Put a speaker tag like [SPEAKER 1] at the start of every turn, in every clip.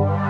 [SPEAKER 1] Wow.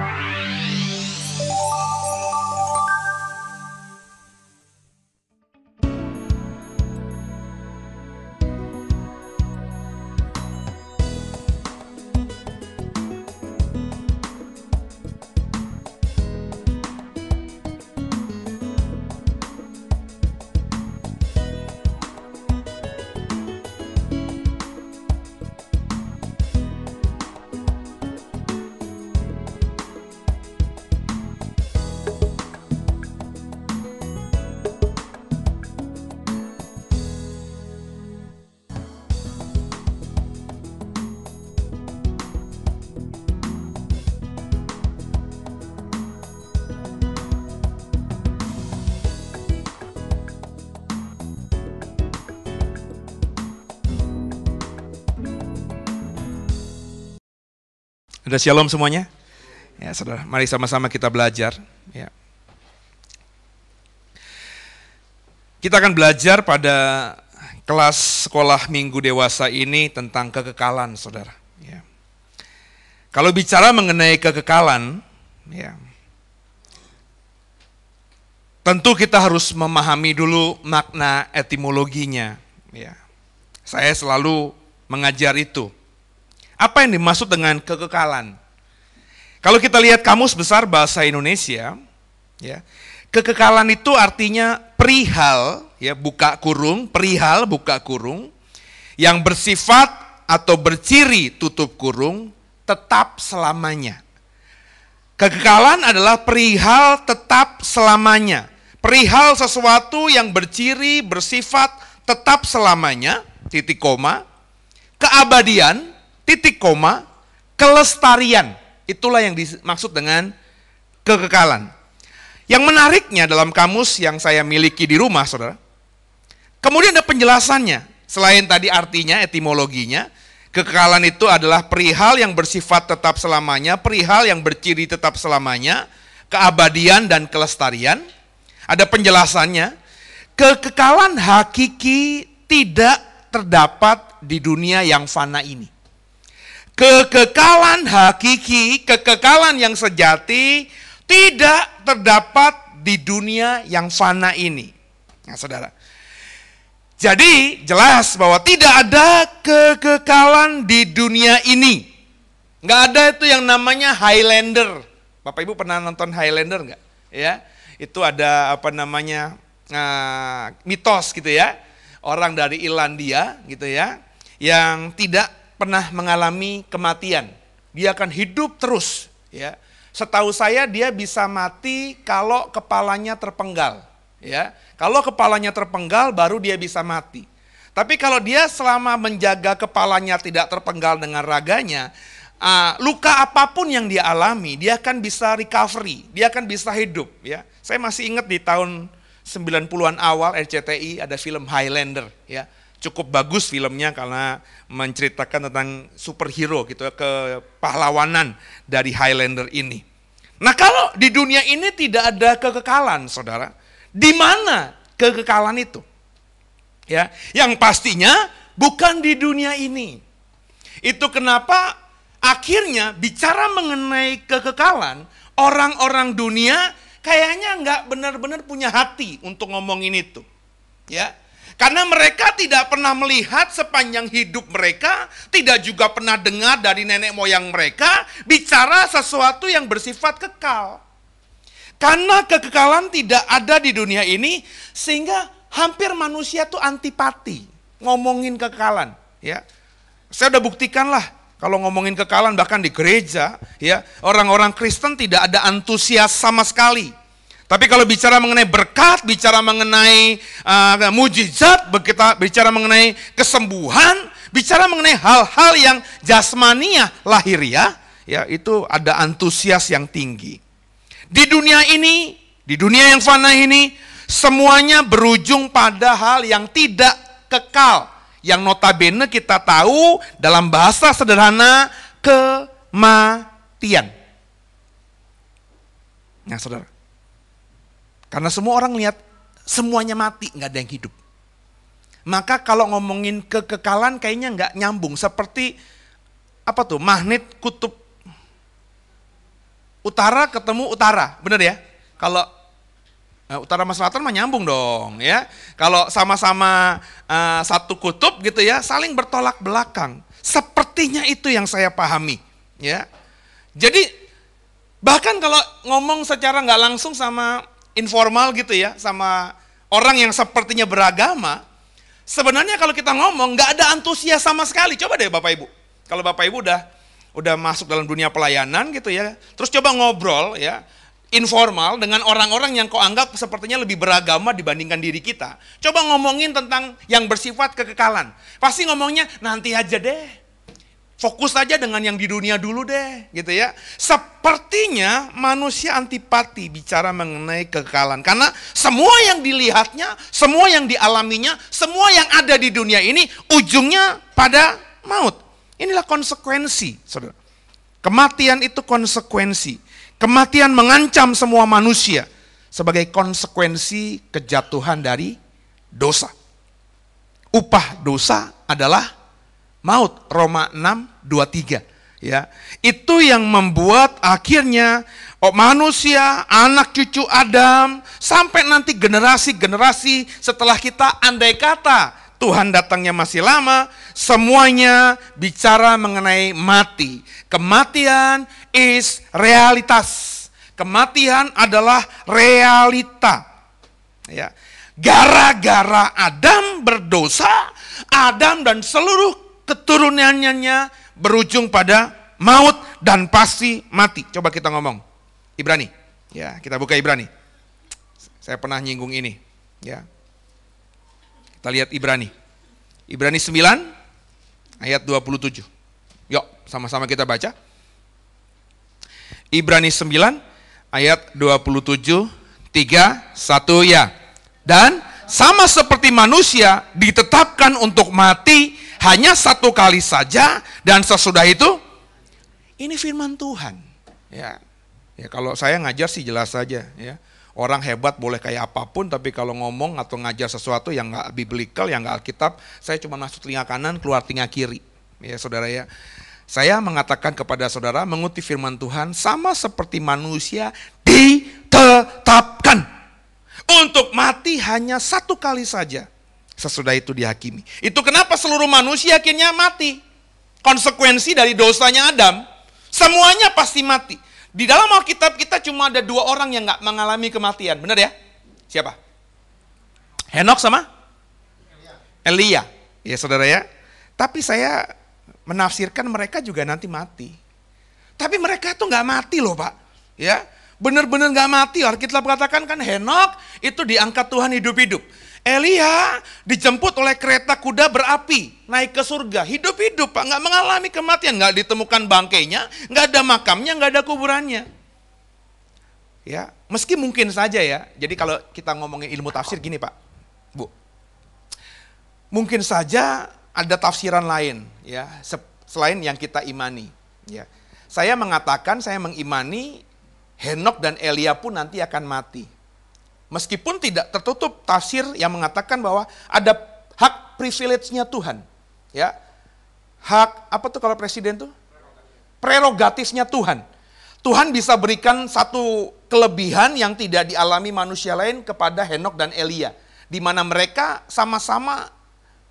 [SPEAKER 1] Ada shalom semuanya? Ya, saudara, mari sama-sama kita belajar. Ya. Kita akan belajar pada kelas sekolah minggu dewasa ini tentang kekekalan, saudara. Ya. Kalau bicara mengenai kekekalan, ya, tentu kita harus memahami dulu makna etimologinya. Ya. Saya selalu mengajar itu apa yang dimaksud dengan kekekalan? Kalau kita lihat kamus besar bahasa Indonesia, ya, kekekalan itu artinya perihal, ya, buka kurung, perihal buka kurung yang bersifat atau berciri tutup kurung tetap selamanya. Kekekalan adalah perihal tetap selamanya. Perihal sesuatu yang berciri bersifat tetap selamanya, titik koma, keabadian titik koma, kelestarian. Itulah yang dimaksud dengan kekekalan. Yang menariknya dalam kamus yang saya miliki di rumah, saudara. Kemudian ada penjelasannya. Selain tadi artinya, etimologinya, kekekalan itu adalah perihal yang bersifat tetap selamanya, perihal yang berciri tetap selamanya, keabadian dan kelestarian. Ada penjelasannya. Kekekalan hakiki tidak terdapat di dunia yang fana ini. Kekekalan hakiki, kekekalan yang sejati tidak terdapat di dunia yang fana ini. Nah, Saudara. Jadi jelas bahwa tidak ada kekekalan di dunia ini. Nggak ada itu yang namanya Highlander. Bapak Ibu pernah nonton Highlander nggak? Ya, itu ada apa namanya uh, mitos gitu ya, orang dari Irlandia gitu ya, yang tidak pernah mengalami kematian. Dia akan hidup terus, ya. Setahu saya dia bisa mati kalau kepalanya terpenggal, ya. Kalau kepalanya terpenggal baru dia bisa mati. Tapi kalau dia selama menjaga kepalanya tidak terpenggal dengan raganya, uh, luka apapun yang dia alami, dia akan bisa recovery, dia akan bisa hidup, ya. Saya masih ingat di tahun 90-an awal RCTI ada film Highlander, ya cukup bagus filmnya karena menceritakan tentang superhero gitu ya, kepahlawanan dari Highlander ini. Nah kalau di dunia ini tidak ada kekekalan saudara, di mana kekekalan itu? Ya, yang pastinya bukan di dunia ini. Itu kenapa akhirnya bicara mengenai kekekalan, orang-orang dunia kayaknya nggak benar-benar punya hati untuk ngomongin itu. Ya, karena mereka tidak pernah melihat sepanjang hidup mereka, tidak juga pernah dengar dari nenek moyang mereka bicara sesuatu yang bersifat kekal. Karena kekekalan tidak ada di dunia ini, sehingga hampir manusia tuh antipati ngomongin kekekalan. Ya, saya udah buktikan lah kalau ngomongin kekekalan bahkan di gereja, ya orang-orang Kristen tidak ada antusias sama sekali tapi kalau bicara mengenai berkat, bicara mengenai uh, mujizat, kita bicara mengenai kesembuhan, bicara mengenai hal-hal yang jasmania lahiriah, ya itu ada antusias yang tinggi. Di dunia ini, di dunia yang fana ini, semuanya berujung pada hal yang tidak kekal. Yang notabene kita tahu dalam bahasa sederhana kematian. Nah saudara, karena semua orang lihat semuanya mati, nggak ada yang hidup. Maka kalau ngomongin kekekalan kayaknya nggak nyambung. Seperti apa tuh magnet kutub utara ketemu utara, bener ya? Kalau Nah, utara sama selatan mah nyambung dong, ya. Kalau sama-sama uh, satu kutub gitu ya, saling bertolak belakang. Sepertinya itu yang saya pahami, ya. Jadi bahkan kalau ngomong secara nggak langsung sama informal gitu ya sama orang yang sepertinya beragama, sebenarnya kalau kita ngomong nggak ada antusias sama sekali. Coba deh Bapak Ibu. Kalau Bapak Ibu udah udah masuk dalam dunia pelayanan gitu ya, terus coba ngobrol ya informal dengan orang-orang yang kau anggap sepertinya lebih beragama dibandingkan diri kita. Coba ngomongin tentang yang bersifat kekekalan. Pasti ngomongnya nanti aja deh. Fokus aja dengan yang di dunia dulu deh, gitu ya. Sepertinya manusia antipati bicara mengenai kekekalan. Karena semua yang dilihatnya, semua yang dialaminya, semua yang ada di dunia ini ujungnya pada maut. Inilah konsekuensi, Saudara. Kematian itu konsekuensi. Kematian mengancam semua manusia sebagai konsekuensi kejatuhan dari dosa. Upah dosa adalah maut. Roma 6, 23. Ya, itu yang membuat akhirnya oh, manusia, anak cucu Adam, sampai nanti generasi-generasi setelah kita, andai kata Tuhan datangnya masih lama, semuanya bicara mengenai mati. Kematian is realitas. Kematian adalah realita. Ya. Gara-gara Adam berdosa, Adam dan seluruh keturunannya berujung pada maut dan pasti mati. Coba kita ngomong. Ibrani. Ya, kita buka Ibrani. Saya pernah nyinggung ini, ya. Kita lihat Ibrani. Ibrani 9 ayat 27. Yuk, sama-sama kita baca. Ibrani 9 ayat 27 3 1 ya. Dan sama seperti manusia ditetapkan untuk mati hanya satu kali saja dan sesudah itu ini firman Tuhan. Ya. Ya kalau saya ngajar sih jelas saja ya. Orang hebat boleh kayak apapun tapi kalau ngomong atau ngajar sesuatu yang nggak biblical, yang nggak Alkitab, saya cuma masuk telinga kanan, keluar telinga kiri. Ya saudara ya. Saya mengatakan kepada saudara mengutip firman Tuhan sama seperti manusia ditetapkan untuk mati hanya satu kali saja sesudah itu dihakimi. Itu kenapa seluruh manusia akhirnya mati. Konsekuensi dari dosanya Adam, semuanya pasti mati. Di dalam Alkitab kita cuma ada dua orang yang nggak mengalami kematian, benar ya? Siapa? Henok sama Elia. Ya saudara ya. Tapi saya menafsirkan mereka juga nanti mati. Tapi mereka tuh nggak mati loh pak. Ya, benar-benar nggak mati. Alkitab katakan kan Henok itu diangkat Tuhan hidup-hidup. Elia dijemput oleh kereta kuda berapi, naik ke surga, hidup-hidup Pak, nggak mengalami kematian, nggak ditemukan bangkainya, nggak ada makamnya, nggak ada kuburannya. Ya, meski mungkin saja ya, jadi kalau kita ngomongin ilmu tafsir gini Pak, Bu, mungkin saja ada tafsiran lain ya, selain yang kita imani. Ya. Saya mengatakan, saya mengimani Henok dan Elia pun nanti akan mati. Meskipun tidak tertutup tafsir yang mengatakan bahwa ada hak privilege-nya Tuhan. Ya. Hak apa tuh kalau presiden tuh? Prerogatifnya Tuhan. Tuhan bisa berikan satu kelebihan yang tidak dialami manusia lain kepada Henok dan Elia. Di mana mereka sama-sama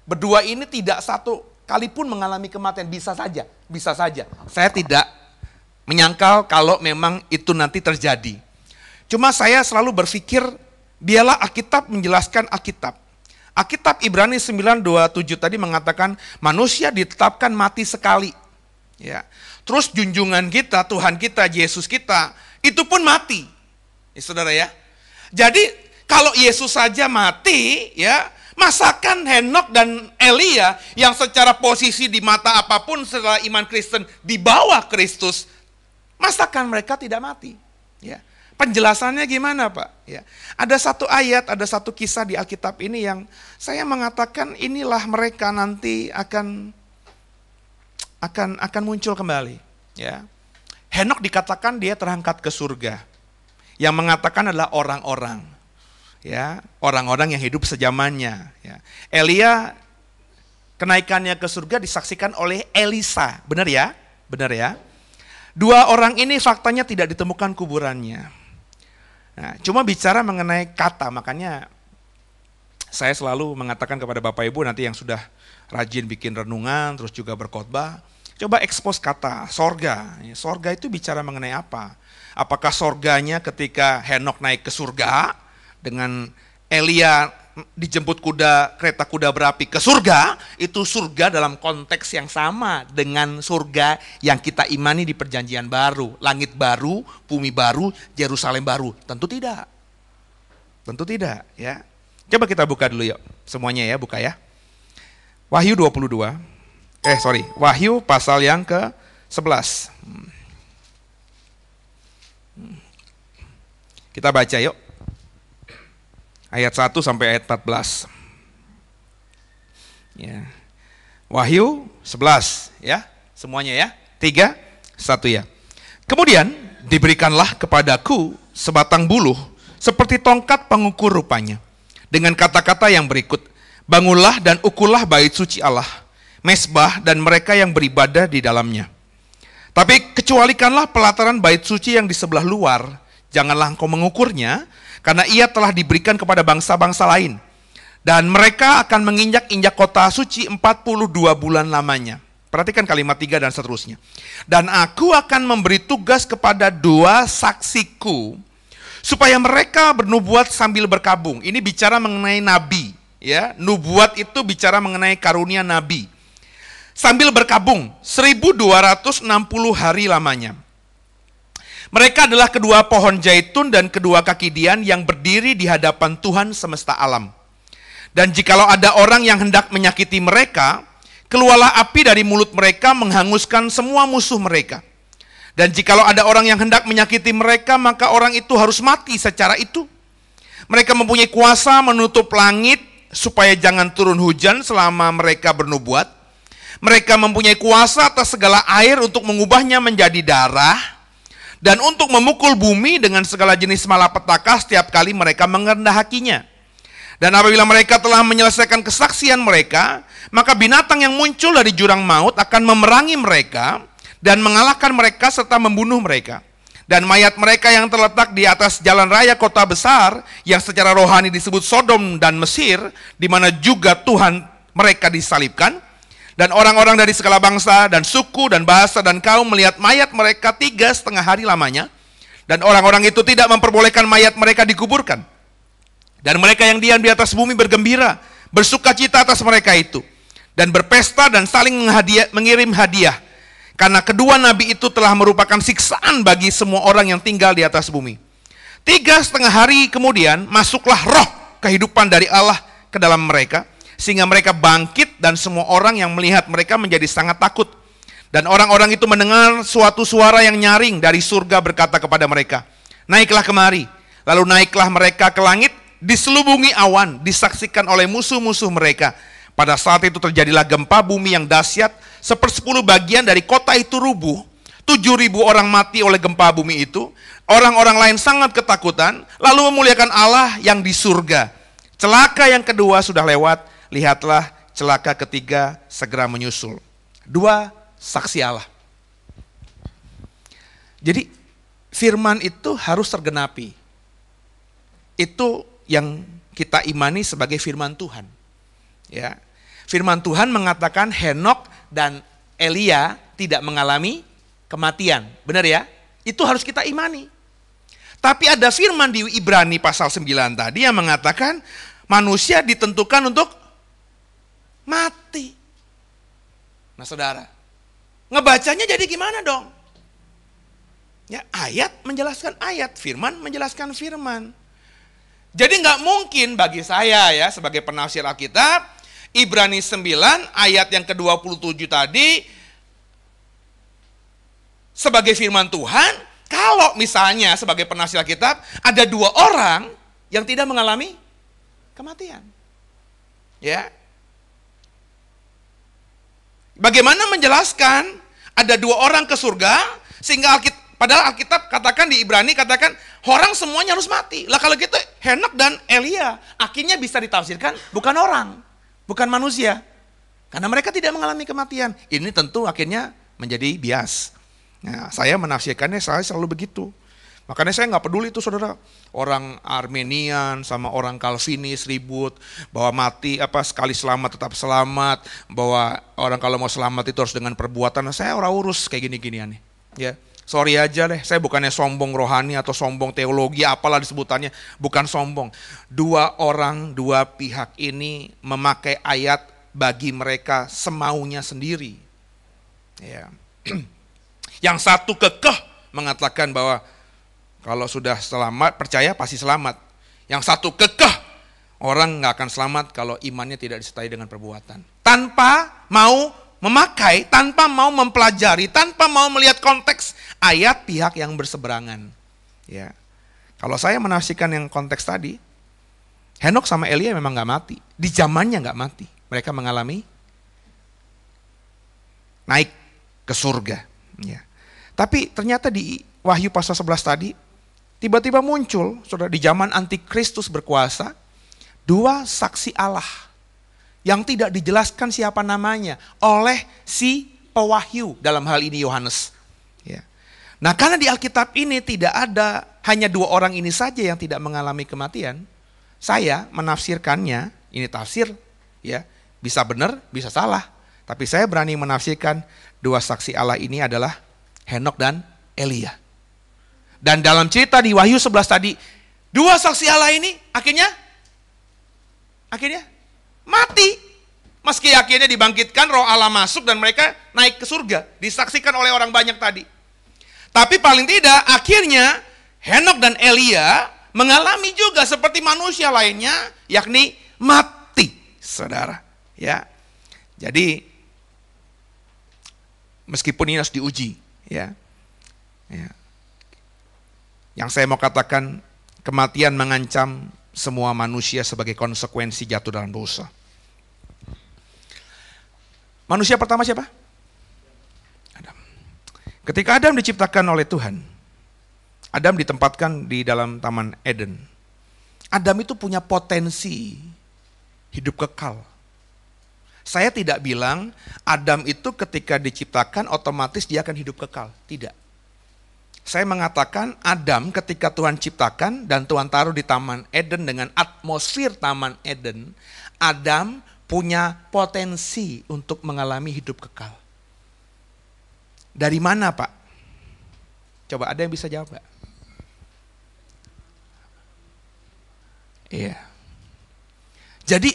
[SPEAKER 1] berdua ini tidak satu kali pun mengalami kematian. Bisa saja, bisa saja. Saya tidak menyangkal kalau memang itu nanti terjadi. Cuma saya selalu berpikir Dialah Alkitab menjelaskan Alkitab. Alkitab Ibrani 9:27 tadi mengatakan manusia ditetapkan mati sekali. Ya. Terus junjungan kita, Tuhan kita, Yesus kita, itu pun mati. Ya, saudara ya. Jadi kalau Yesus saja mati, ya, Masakan Henok dan Elia yang secara posisi di mata apapun setelah iman Kristen di bawah Kristus, masakan mereka tidak mati. Ya penjelasannya gimana Pak? Ya. Ada satu ayat, ada satu kisah di Alkitab ini yang saya mengatakan inilah mereka nanti akan akan akan muncul kembali. Ya. Henok dikatakan dia terangkat ke surga. Yang mengatakan adalah orang-orang. Ya, orang-orang yang hidup sejamannya, ya. Elia kenaikannya ke surga disaksikan oleh Elisa. Benar ya? Benar ya? Dua orang ini faktanya tidak ditemukan kuburannya. Nah, cuma bicara mengenai kata, makanya saya selalu mengatakan kepada Bapak Ibu nanti yang sudah rajin bikin renungan, terus juga berkhotbah, coba ekspos kata sorga. Ya, sorga itu bicara mengenai apa? Apakah sorganya ketika Henok naik ke surga dengan Elia dijemput kuda kereta kuda berapi ke surga itu surga dalam konteks yang sama dengan surga yang kita imani di perjanjian baru langit baru bumi baru Yerusalem baru tentu tidak tentu tidak ya coba kita buka dulu yuk semuanya ya buka ya Wahyu 22 eh sorry Wahyu pasal yang ke 11 hmm. kita baca yuk ayat 1 sampai ayat 14. Ya. Wahyu 11 ya, semuanya ya. 3 1 ya. Kemudian diberikanlah kepadaku sebatang buluh seperti tongkat pengukur rupanya dengan kata-kata yang berikut bangunlah dan ukurlah bait suci Allah mesbah dan mereka yang beribadah di dalamnya tapi kecualikanlah pelataran bait suci yang di sebelah luar janganlah engkau mengukurnya karena ia telah diberikan kepada bangsa-bangsa lain. Dan mereka akan menginjak-injak kota suci 42 bulan lamanya. Perhatikan kalimat tiga dan seterusnya. Dan aku akan memberi tugas kepada dua saksiku supaya mereka bernubuat sambil berkabung. Ini bicara mengenai nabi, ya. Nubuat itu bicara mengenai karunia nabi. Sambil berkabung 1260 hari lamanya. Mereka adalah kedua pohon zaitun dan kedua kaki dian yang berdiri di hadapan Tuhan semesta alam. Dan jikalau ada orang yang hendak menyakiti mereka, keluarlah api dari mulut mereka menghanguskan semua musuh mereka. Dan jikalau ada orang yang hendak menyakiti mereka, maka orang itu harus mati secara itu. Mereka mempunyai kuasa menutup langit supaya jangan turun hujan selama mereka bernubuat. Mereka mempunyai kuasa atas segala air untuk mengubahnya menjadi darah dan untuk memukul bumi dengan segala jenis malapetaka setiap kali mereka mengendahakinya. Dan apabila mereka telah menyelesaikan kesaksian mereka, maka binatang yang muncul dari jurang maut akan memerangi mereka dan mengalahkan mereka serta membunuh mereka. Dan mayat mereka yang terletak di atas jalan raya kota besar yang secara rohani disebut Sodom dan Mesir, di mana juga Tuhan mereka disalibkan, dan orang-orang dari segala bangsa dan suku dan bahasa dan kaum melihat mayat mereka tiga setengah hari lamanya. Dan orang-orang itu tidak memperbolehkan mayat mereka dikuburkan. Dan mereka yang diam di atas bumi bergembira, bersuka cita atas mereka itu. Dan berpesta dan saling menghadiah, mengirim hadiah. Karena kedua nabi itu telah merupakan siksaan bagi semua orang yang tinggal di atas bumi. Tiga setengah hari kemudian masuklah roh kehidupan dari Allah ke dalam mereka sehingga mereka bangkit dan semua orang yang melihat mereka menjadi sangat takut. Dan orang-orang itu mendengar suatu suara yang nyaring dari surga berkata kepada mereka, "Naiklah kemari." Lalu naiklah mereka ke langit, diselubungi awan, disaksikan oleh musuh-musuh mereka. Pada saat itu terjadilah gempa bumi yang dahsyat, sepersepuluh bagian dari kota itu rubuh. Tujuh ribu orang mati oleh gempa bumi itu. Orang-orang lain sangat ketakutan, lalu memuliakan Allah yang di surga. Celaka yang kedua sudah lewat, lihatlah celaka ketiga segera menyusul. Dua, saksi Allah. Jadi firman itu harus tergenapi. Itu yang kita imani sebagai firman Tuhan. Ya. Firman Tuhan mengatakan Henok dan Elia tidak mengalami kematian. Benar ya? Itu harus kita imani. Tapi ada firman di Ibrani pasal 9 tadi yang mengatakan manusia ditentukan untuk mati. Nah saudara, ngebacanya jadi gimana dong? Ya ayat menjelaskan ayat, firman menjelaskan firman. Jadi nggak mungkin bagi saya ya sebagai penafsir Alkitab, Ibrani 9 ayat yang ke-27 tadi sebagai firman Tuhan, kalau misalnya sebagai penafsir Alkitab ada dua orang yang tidak mengalami kematian. Ya. Bagaimana menjelaskan ada dua orang ke surga sehingga Alkit padahal Alkitab katakan di Ibrani katakan orang semuanya harus mati. Lah kalau gitu Henok dan Elia akhirnya bisa ditafsirkan bukan orang, bukan manusia. Karena mereka tidak mengalami kematian. Ini tentu akhirnya menjadi bias. Nah, saya menafsirkannya saya selalu begitu. Makanya saya nggak peduli itu saudara orang Armenian sama orang Kalvinis ribut bahwa mati apa sekali selamat tetap selamat bahwa orang kalau mau selamat itu harus dengan perbuatan. Nah, saya orang urus kayak gini gini nih. Ya, sorry aja deh. Saya bukannya sombong rohani atau sombong teologi apalah disebutannya, bukan sombong. Dua orang, dua pihak ini memakai ayat bagi mereka semaunya sendiri. Ya. Yang satu kekeh mengatakan bahwa kalau sudah selamat, percaya pasti selamat. Yang satu kekeh, orang nggak akan selamat kalau imannya tidak disertai dengan perbuatan. Tanpa mau memakai, tanpa mau mempelajari, tanpa mau melihat konteks ayat pihak yang berseberangan. Ya, kalau saya menafsikan yang konteks tadi, Henok sama Elia memang nggak mati. Di zamannya nggak mati. Mereka mengalami naik ke surga. Ya. Tapi ternyata di Wahyu pasal 11 tadi Tiba-tiba muncul, sudah di zaman antikristus berkuasa, dua saksi Allah yang tidak dijelaskan siapa namanya oleh si pewahyu dalam hal ini Yohanes. Ya. Nah karena di Alkitab ini tidak ada hanya dua orang ini saja yang tidak mengalami kematian, saya menafsirkannya, ini tafsir, ya bisa benar, bisa salah. Tapi saya berani menafsirkan dua saksi Allah ini adalah Henok dan Elia. Dan dalam cerita di Wahyu 11 tadi, dua saksi Allah ini akhirnya akhirnya mati. Meski akhirnya dibangkitkan roh Allah masuk dan mereka naik ke surga, disaksikan oleh orang banyak tadi. Tapi paling tidak akhirnya Henok dan Elia mengalami juga seperti manusia lainnya yakni mati, Saudara. Ya. Jadi meskipun ini harus diuji, ya. Ya. Yang saya mau katakan, kematian mengancam semua manusia sebagai konsekuensi jatuh dalam dosa. Manusia pertama siapa? Adam. Ketika Adam diciptakan oleh Tuhan, Adam ditempatkan di dalam Taman Eden. Adam itu punya potensi hidup kekal. Saya tidak bilang Adam itu ketika diciptakan otomatis dia akan hidup kekal. Tidak. Saya mengatakan Adam ketika Tuhan ciptakan dan Tuhan taruh di Taman Eden dengan atmosfer Taman Eden, Adam punya potensi untuk mengalami hidup kekal. Dari mana Pak? Coba ada yang bisa jawab gak? Iya. Jadi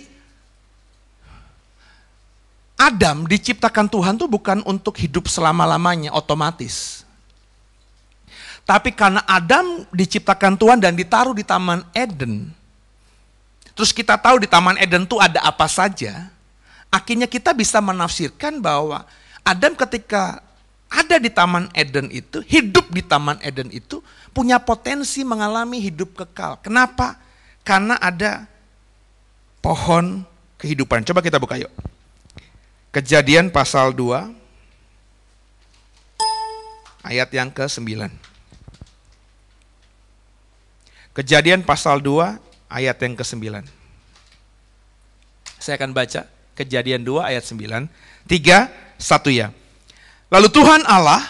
[SPEAKER 1] Adam diciptakan Tuhan tuh bukan untuk hidup selama-lamanya otomatis. Tapi karena Adam diciptakan Tuhan dan ditaruh di Taman Eden, terus kita tahu di Taman Eden itu ada apa saja, akhirnya kita bisa menafsirkan bahwa Adam ketika ada di Taman Eden itu, hidup di Taman Eden itu, punya potensi mengalami hidup kekal. Kenapa? Karena ada pohon kehidupan. Coba kita buka yuk. Kejadian pasal 2 ayat yang ke-9. Kejadian pasal 2 ayat yang ke-9. Saya akan baca Kejadian 2 ayat 9. 3 1 ya. Lalu Tuhan Allah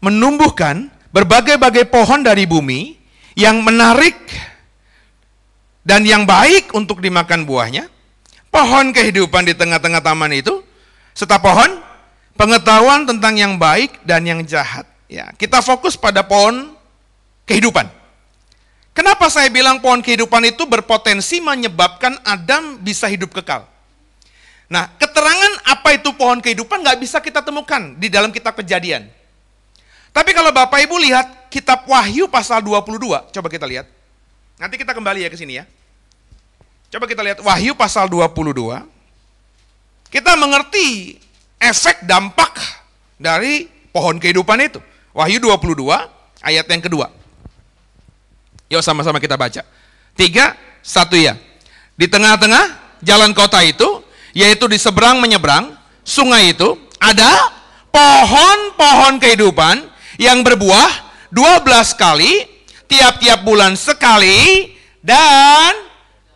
[SPEAKER 1] menumbuhkan berbagai-bagai pohon dari bumi yang menarik dan yang baik untuk dimakan buahnya. Pohon kehidupan di tengah-tengah taman itu serta pohon pengetahuan tentang yang baik dan yang jahat. Ya, kita fokus pada pohon kehidupan. Kenapa saya bilang pohon kehidupan itu berpotensi menyebabkan Adam bisa hidup kekal? Nah, keterangan apa itu pohon kehidupan nggak bisa kita temukan di dalam kitab kejadian. Tapi kalau Bapak Ibu lihat kitab Wahyu pasal 22, coba kita lihat. Nanti kita kembali ya ke sini ya. Coba kita lihat Wahyu pasal 22. Kita mengerti efek dampak dari pohon kehidupan itu. Wahyu 22 ayat yang kedua. Yuk sama-sama kita baca. Tiga, satu ya. Di tengah-tengah jalan kota itu, yaitu di seberang menyeberang sungai itu, ada pohon-pohon kehidupan yang berbuah dua belas kali, tiap-tiap bulan sekali, dan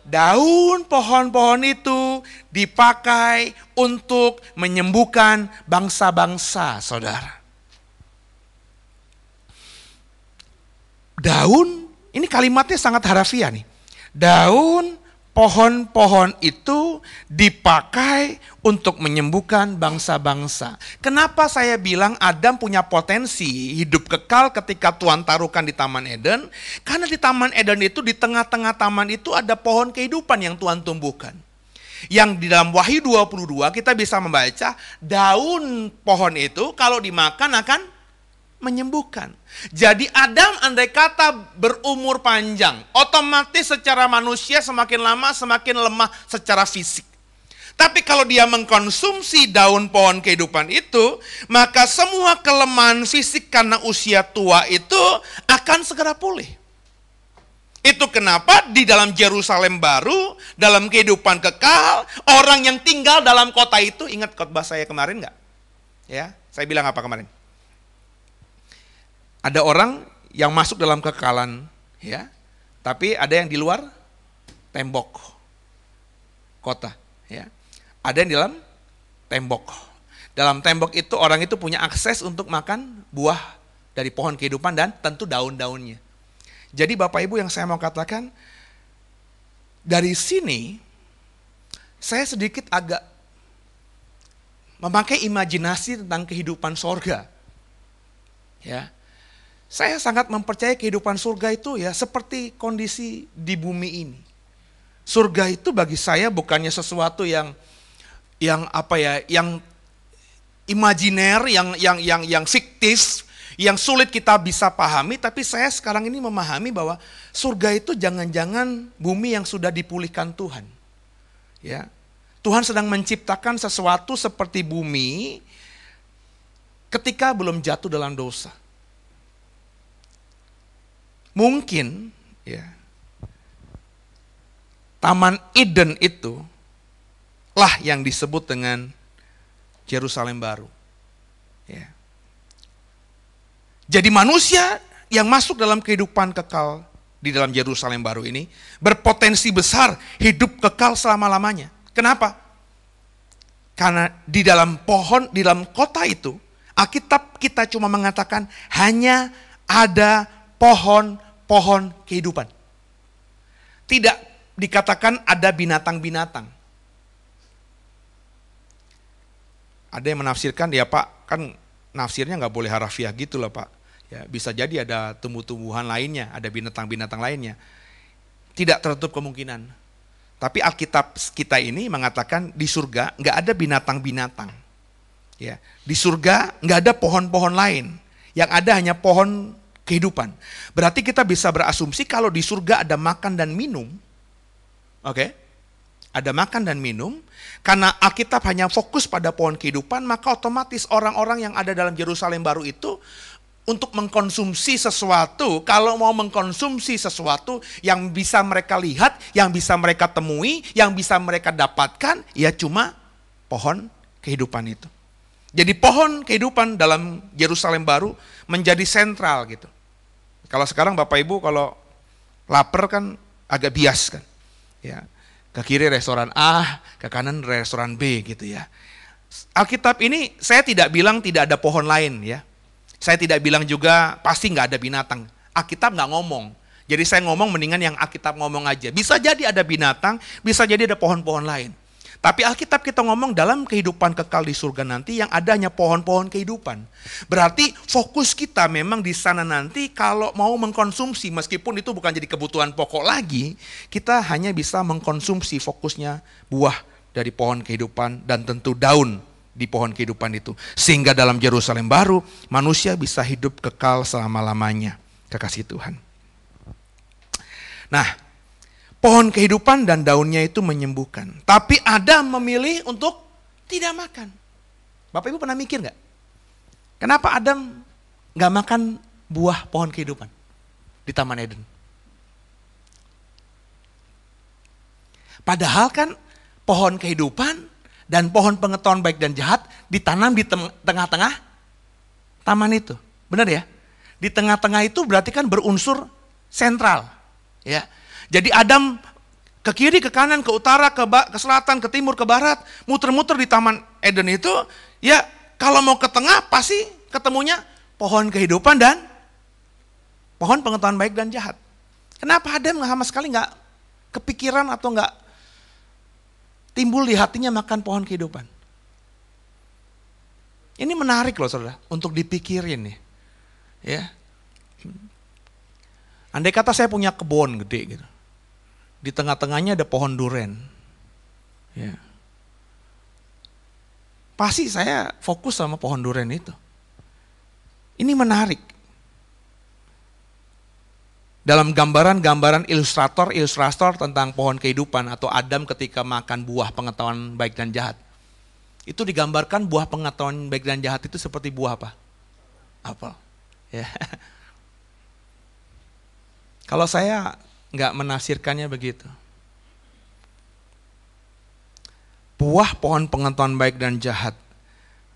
[SPEAKER 1] daun pohon-pohon itu dipakai untuk menyembuhkan bangsa-bangsa, saudara. Daun ini kalimatnya sangat harafiah nih. Daun pohon-pohon itu dipakai untuk menyembuhkan bangsa-bangsa. Kenapa saya bilang Adam punya potensi hidup kekal ketika Tuhan taruhkan di Taman Eden? Karena di Taman Eden itu di tengah-tengah taman itu ada pohon kehidupan yang Tuhan tumbuhkan. Yang di dalam Wahyu 22 kita bisa membaca daun pohon itu kalau dimakan akan menyembuhkan. Jadi Adam andai kata berumur panjang, otomatis secara manusia semakin lama semakin lemah secara fisik. Tapi kalau dia mengkonsumsi daun pohon kehidupan itu, maka semua kelemahan fisik karena usia tua itu akan segera pulih. Itu kenapa di dalam Jerusalem baru, dalam kehidupan kekal, orang yang tinggal dalam kota itu, ingat khotbah saya kemarin nggak? Ya, saya bilang apa kemarin? Ada orang yang masuk dalam kekalan, ya. Tapi ada yang di luar tembok kota, ya. Ada yang di dalam tembok. Dalam tembok itu orang itu punya akses untuk makan buah dari pohon kehidupan dan tentu daun-daunnya. Jadi Bapak Ibu yang saya mau katakan dari sini saya sedikit agak memakai imajinasi tentang kehidupan sorga. Ya, saya sangat mempercayai kehidupan surga itu ya seperti kondisi di bumi ini. Surga itu bagi saya bukannya sesuatu yang yang apa ya, yang imajiner, yang yang yang yang fiktif, yang sulit kita bisa pahami, tapi saya sekarang ini memahami bahwa surga itu jangan-jangan bumi yang sudah dipulihkan Tuhan. Ya. Tuhan sedang menciptakan sesuatu seperti bumi ketika belum jatuh dalam dosa. Mungkin ya Taman Eden itu lah yang disebut dengan Jerusalem baru. Ya. Jadi manusia yang masuk dalam kehidupan kekal di dalam Yerusalem baru ini berpotensi besar hidup kekal selama-lamanya. Kenapa? Karena di dalam pohon, di dalam kota itu, Alkitab kita cuma mengatakan hanya ada pohon pohon kehidupan. Tidak dikatakan ada binatang-binatang. Ada yang menafsirkan, ya Pak, kan nafsirnya nggak boleh harafiah gitu lah Pak. Ya, bisa jadi ada tumbuh-tumbuhan lainnya, ada binatang-binatang lainnya. Tidak tertutup kemungkinan. Tapi Alkitab kita ini mengatakan di surga nggak ada binatang-binatang. Ya, di surga nggak ada pohon-pohon lain. Yang ada hanya pohon kehidupan. Berarti kita bisa berasumsi kalau di surga ada makan dan minum. Oke? Okay? Ada makan dan minum, karena Alkitab hanya fokus pada pohon kehidupan, maka otomatis orang-orang yang ada dalam Yerusalem baru itu untuk mengkonsumsi sesuatu, kalau mau mengkonsumsi sesuatu yang bisa mereka lihat, yang bisa mereka temui, yang bisa mereka dapatkan, ya cuma pohon kehidupan itu. Jadi pohon kehidupan dalam Yerusalem baru menjadi sentral gitu. Kalau sekarang Bapak Ibu kalau lapar kan agak bias kan. Ya. Ke kiri restoran A, ke kanan restoran B gitu ya. Alkitab ini saya tidak bilang tidak ada pohon lain ya. Saya tidak bilang juga pasti nggak ada binatang. Alkitab nggak ngomong. Jadi saya ngomong mendingan yang Alkitab ngomong aja. Bisa jadi ada binatang, bisa jadi ada pohon-pohon lain. Tapi Alkitab kita ngomong dalam kehidupan kekal di surga nanti yang adanya pohon-pohon kehidupan. Berarti fokus kita memang di sana nanti kalau mau mengkonsumsi meskipun itu bukan jadi kebutuhan pokok lagi, kita hanya bisa mengkonsumsi fokusnya buah dari pohon kehidupan dan tentu daun di pohon kehidupan itu. Sehingga dalam Yerusalem baru manusia bisa hidup kekal selama-lamanya. Kekasih Tuhan. Nah, pohon kehidupan dan daunnya itu menyembuhkan. Tapi Adam memilih untuk tidak makan. Bapak Ibu pernah mikir nggak? Kenapa Adam nggak makan buah pohon kehidupan di Taman Eden? Padahal kan pohon kehidupan dan pohon pengetahuan baik dan jahat ditanam di tengah-tengah taman itu. Benar ya? Di tengah-tengah itu berarti kan berunsur sentral. Ya. Jadi Adam ke kiri, ke kanan, ke utara, ke, ke selatan, ke timur, ke barat, muter-muter di Taman Eden itu, ya kalau mau ke tengah pasti ketemunya pohon kehidupan dan pohon pengetahuan baik dan jahat. Kenapa Adam sama sekali nggak kepikiran atau nggak timbul di hatinya makan pohon kehidupan? Ini menarik loh saudara, untuk dipikirin nih. Ya. Andai kata saya punya kebun gede gitu di tengah-tengahnya ada pohon duren. Ya. Pasti saya fokus sama pohon duren itu. Ini menarik. Dalam gambaran-gambaran ilustrator-ilustrator tentang pohon kehidupan atau Adam ketika makan buah pengetahuan baik dan jahat. Itu digambarkan buah pengetahuan baik dan jahat itu seperti buah apa? Apel. Ya. Kalau saya nggak menafsirkannya begitu. Buah pohon pengetahuan baik dan jahat,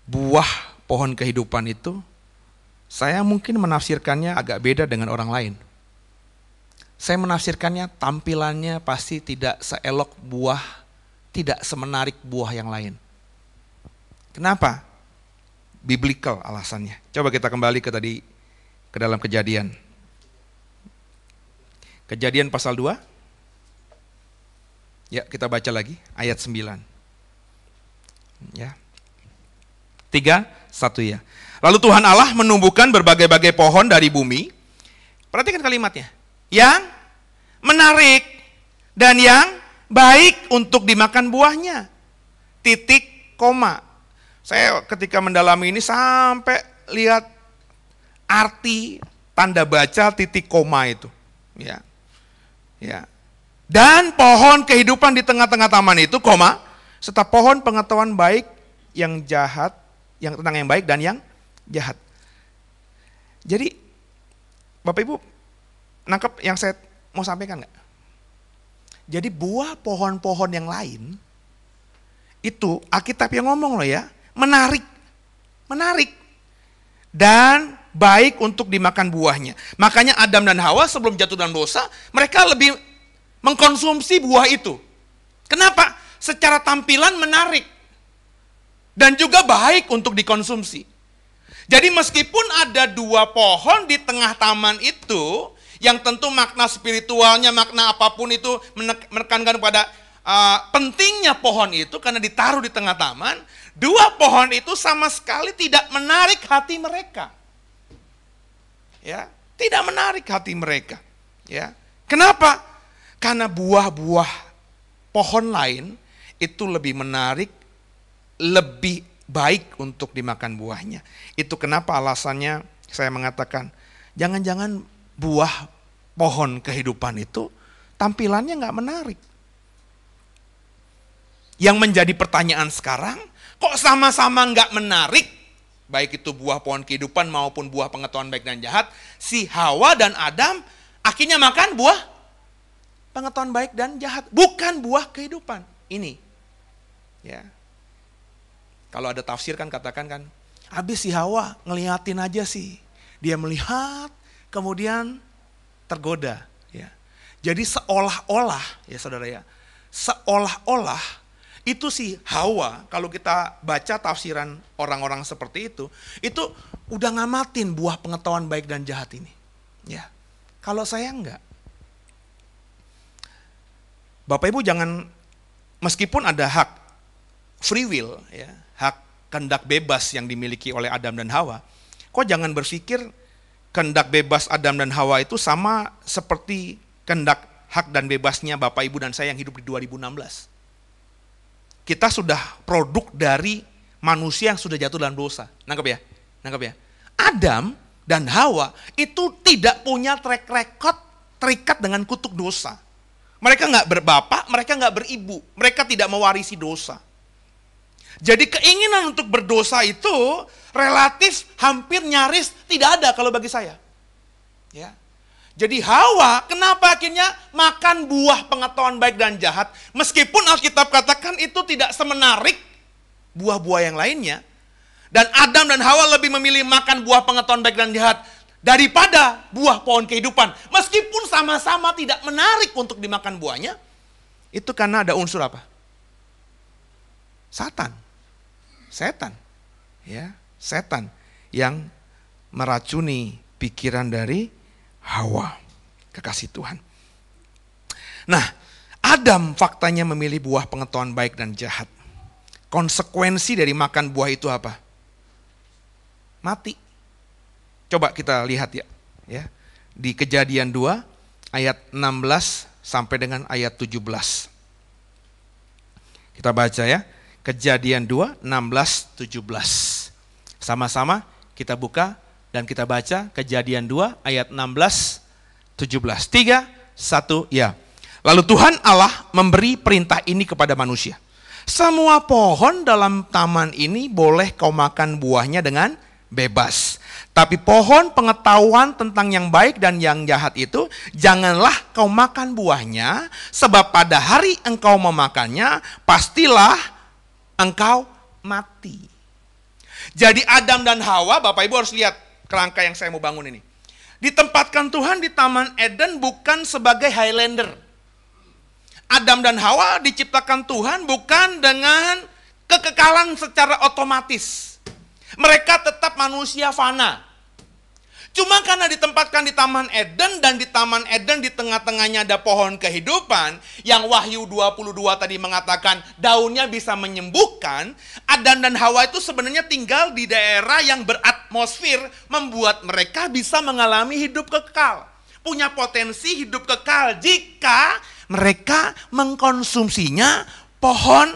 [SPEAKER 1] buah pohon kehidupan itu, saya mungkin menafsirkannya agak beda dengan orang lain. Saya menafsirkannya tampilannya pasti tidak seelok buah, tidak semenarik buah yang lain. Kenapa? Biblical alasannya. Coba kita kembali ke tadi ke dalam kejadian. Kejadian pasal 2. Ya, kita baca lagi ayat 9. Ya. Tiga, satu ya. Lalu Tuhan Allah menumbuhkan berbagai-bagai pohon dari bumi. Perhatikan kalimatnya. Yang menarik dan yang baik untuk dimakan buahnya. Titik koma. Saya ketika mendalami ini sampai lihat arti tanda baca titik koma itu. Ya. Ya. Dan pohon kehidupan di tengah-tengah taman itu, koma, serta pohon pengetahuan baik yang jahat, yang tentang yang baik dan yang jahat. Jadi, Bapak Ibu, nangkep yang saya mau sampaikan nggak? Jadi buah pohon-pohon yang lain, itu Alkitab yang ngomong loh ya, menarik, menarik. Dan baik untuk dimakan buahnya. Makanya Adam dan Hawa sebelum jatuh dalam dosa, mereka lebih mengkonsumsi buah itu. Kenapa? Secara tampilan menarik. Dan juga baik untuk dikonsumsi. Jadi meskipun ada dua pohon di tengah taman itu, yang tentu makna spiritualnya, makna apapun itu menekankan pada uh, pentingnya pohon itu karena ditaruh di tengah taman, dua pohon itu sama sekali tidak menarik hati mereka ya tidak menarik hati mereka ya kenapa karena buah-buah pohon lain itu lebih menarik lebih baik untuk dimakan buahnya itu kenapa alasannya saya mengatakan jangan-jangan buah pohon kehidupan itu tampilannya nggak menarik yang menjadi pertanyaan sekarang kok sama-sama nggak menarik baik itu buah pohon kehidupan maupun buah pengetahuan baik dan jahat, si Hawa dan Adam akhirnya makan buah pengetahuan baik dan jahat, bukan buah kehidupan. Ini. Ya. Kalau ada tafsir kan katakan kan, habis si Hawa ngeliatin aja sih. Dia melihat kemudian tergoda, ya. Jadi seolah-olah ya Saudara ya, seolah-olah itu si Hawa, kalau kita baca tafsiran orang-orang seperti itu, itu udah ngamatin buah pengetahuan baik dan jahat ini. Ya. Kalau saya enggak. Bapak Ibu jangan meskipun ada hak free will ya, hak kendak bebas yang dimiliki oleh Adam dan Hawa, kok jangan berpikir kendak bebas Adam dan Hawa itu sama seperti kendak hak dan bebasnya Bapak Ibu dan saya yang hidup di 2016 kita sudah produk dari manusia yang sudah jatuh dalam dosa. Nangkep ya? Nangkep ya? Adam dan Hawa itu tidak punya track record terikat dengan kutuk dosa. Mereka nggak berbapak, mereka nggak beribu, mereka tidak mewarisi dosa. Jadi keinginan untuk berdosa itu relatif hampir nyaris tidak ada kalau bagi saya. Ya. Jadi Hawa kenapa akhirnya makan buah pengetahuan baik dan jahat. Meskipun Alkitab katakan itu tidak semenarik buah-buah yang lainnya. Dan Adam dan Hawa lebih memilih makan buah pengetahuan baik dan jahat daripada buah pohon kehidupan. Meskipun sama-sama tidak menarik untuk dimakan buahnya. Itu karena ada unsur apa? Satan. Setan. Ya, setan yang meracuni pikiran dari Hawa, kekasih Tuhan. Nah, Adam faktanya memilih buah pengetahuan baik dan jahat. Konsekuensi dari makan buah itu apa? Mati. Coba kita lihat ya, ya. Di Kejadian 2 ayat 16 sampai dengan ayat 17. Kita baca ya. Kejadian 2 16 17. Sama-sama kita buka dan kita baca kejadian 2 ayat 16, 17. 3, 1, ya. Lalu Tuhan Allah memberi perintah ini kepada manusia. Semua pohon dalam taman ini boleh kau makan buahnya dengan bebas. Tapi pohon pengetahuan tentang yang baik dan yang jahat itu, janganlah kau makan buahnya, sebab pada hari engkau memakannya, pastilah engkau mati. Jadi Adam dan Hawa, Bapak Ibu harus lihat, kerangka yang saya mau bangun ini. Ditempatkan Tuhan di Taman Eden bukan sebagai Highlander. Adam dan Hawa diciptakan Tuhan bukan dengan kekekalan secara otomatis. Mereka tetap manusia fana. Cuma karena ditempatkan di Taman Eden dan di Taman Eden di tengah-tengahnya ada pohon kehidupan yang Wahyu 22 tadi mengatakan daunnya bisa menyembuhkan, Adam dan Hawa itu sebenarnya tinggal di daerah yang beratmosfer membuat mereka bisa mengalami hidup kekal. Punya potensi hidup kekal jika mereka mengkonsumsinya pohon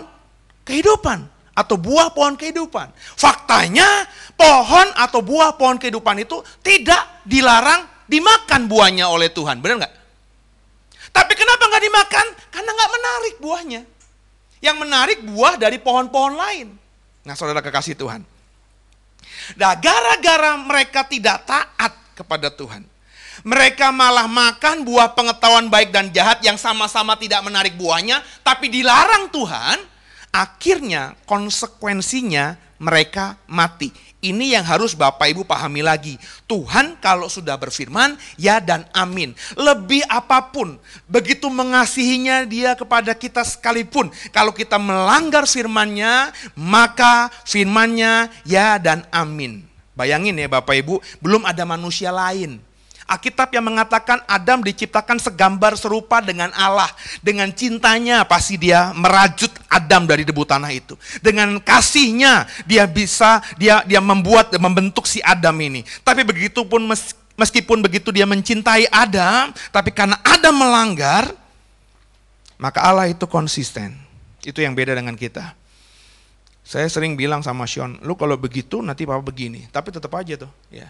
[SPEAKER 1] kehidupan atau buah pohon kehidupan. Faktanya pohon atau buah pohon kehidupan itu tidak dilarang dimakan buahnya oleh Tuhan. Benar nggak? Tapi kenapa nggak dimakan? Karena nggak menarik buahnya. Yang menarik buah dari pohon-pohon lain. Nah saudara kekasih Tuhan. Nah gara-gara mereka tidak taat kepada Tuhan. Mereka malah makan buah pengetahuan baik dan jahat yang sama-sama tidak menarik buahnya. Tapi dilarang Tuhan akhirnya konsekuensinya mereka mati. Ini yang harus Bapak Ibu pahami lagi. Tuhan kalau sudah berfirman, ya dan amin. Lebih apapun, begitu mengasihinya dia kepada kita sekalipun. Kalau kita melanggar firmannya, maka firmannya ya dan amin. Bayangin ya Bapak Ibu, belum ada manusia lain Alkitab yang mengatakan Adam diciptakan segambar serupa dengan Allah. Dengan cintanya pasti dia merajut Adam dari debu tanah itu. Dengan kasihnya dia bisa dia dia membuat membentuk si Adam ini. Tapi begitu pun meskipun begitu dia mencintai Adam, tapi karena Adam melanggar maka Allah itu konsisten. Itu yang beda dengan kita. Saya sering bilang sama Sean, lu kalau begitu nanti papa begini, tapi tetap aja tuh, ya.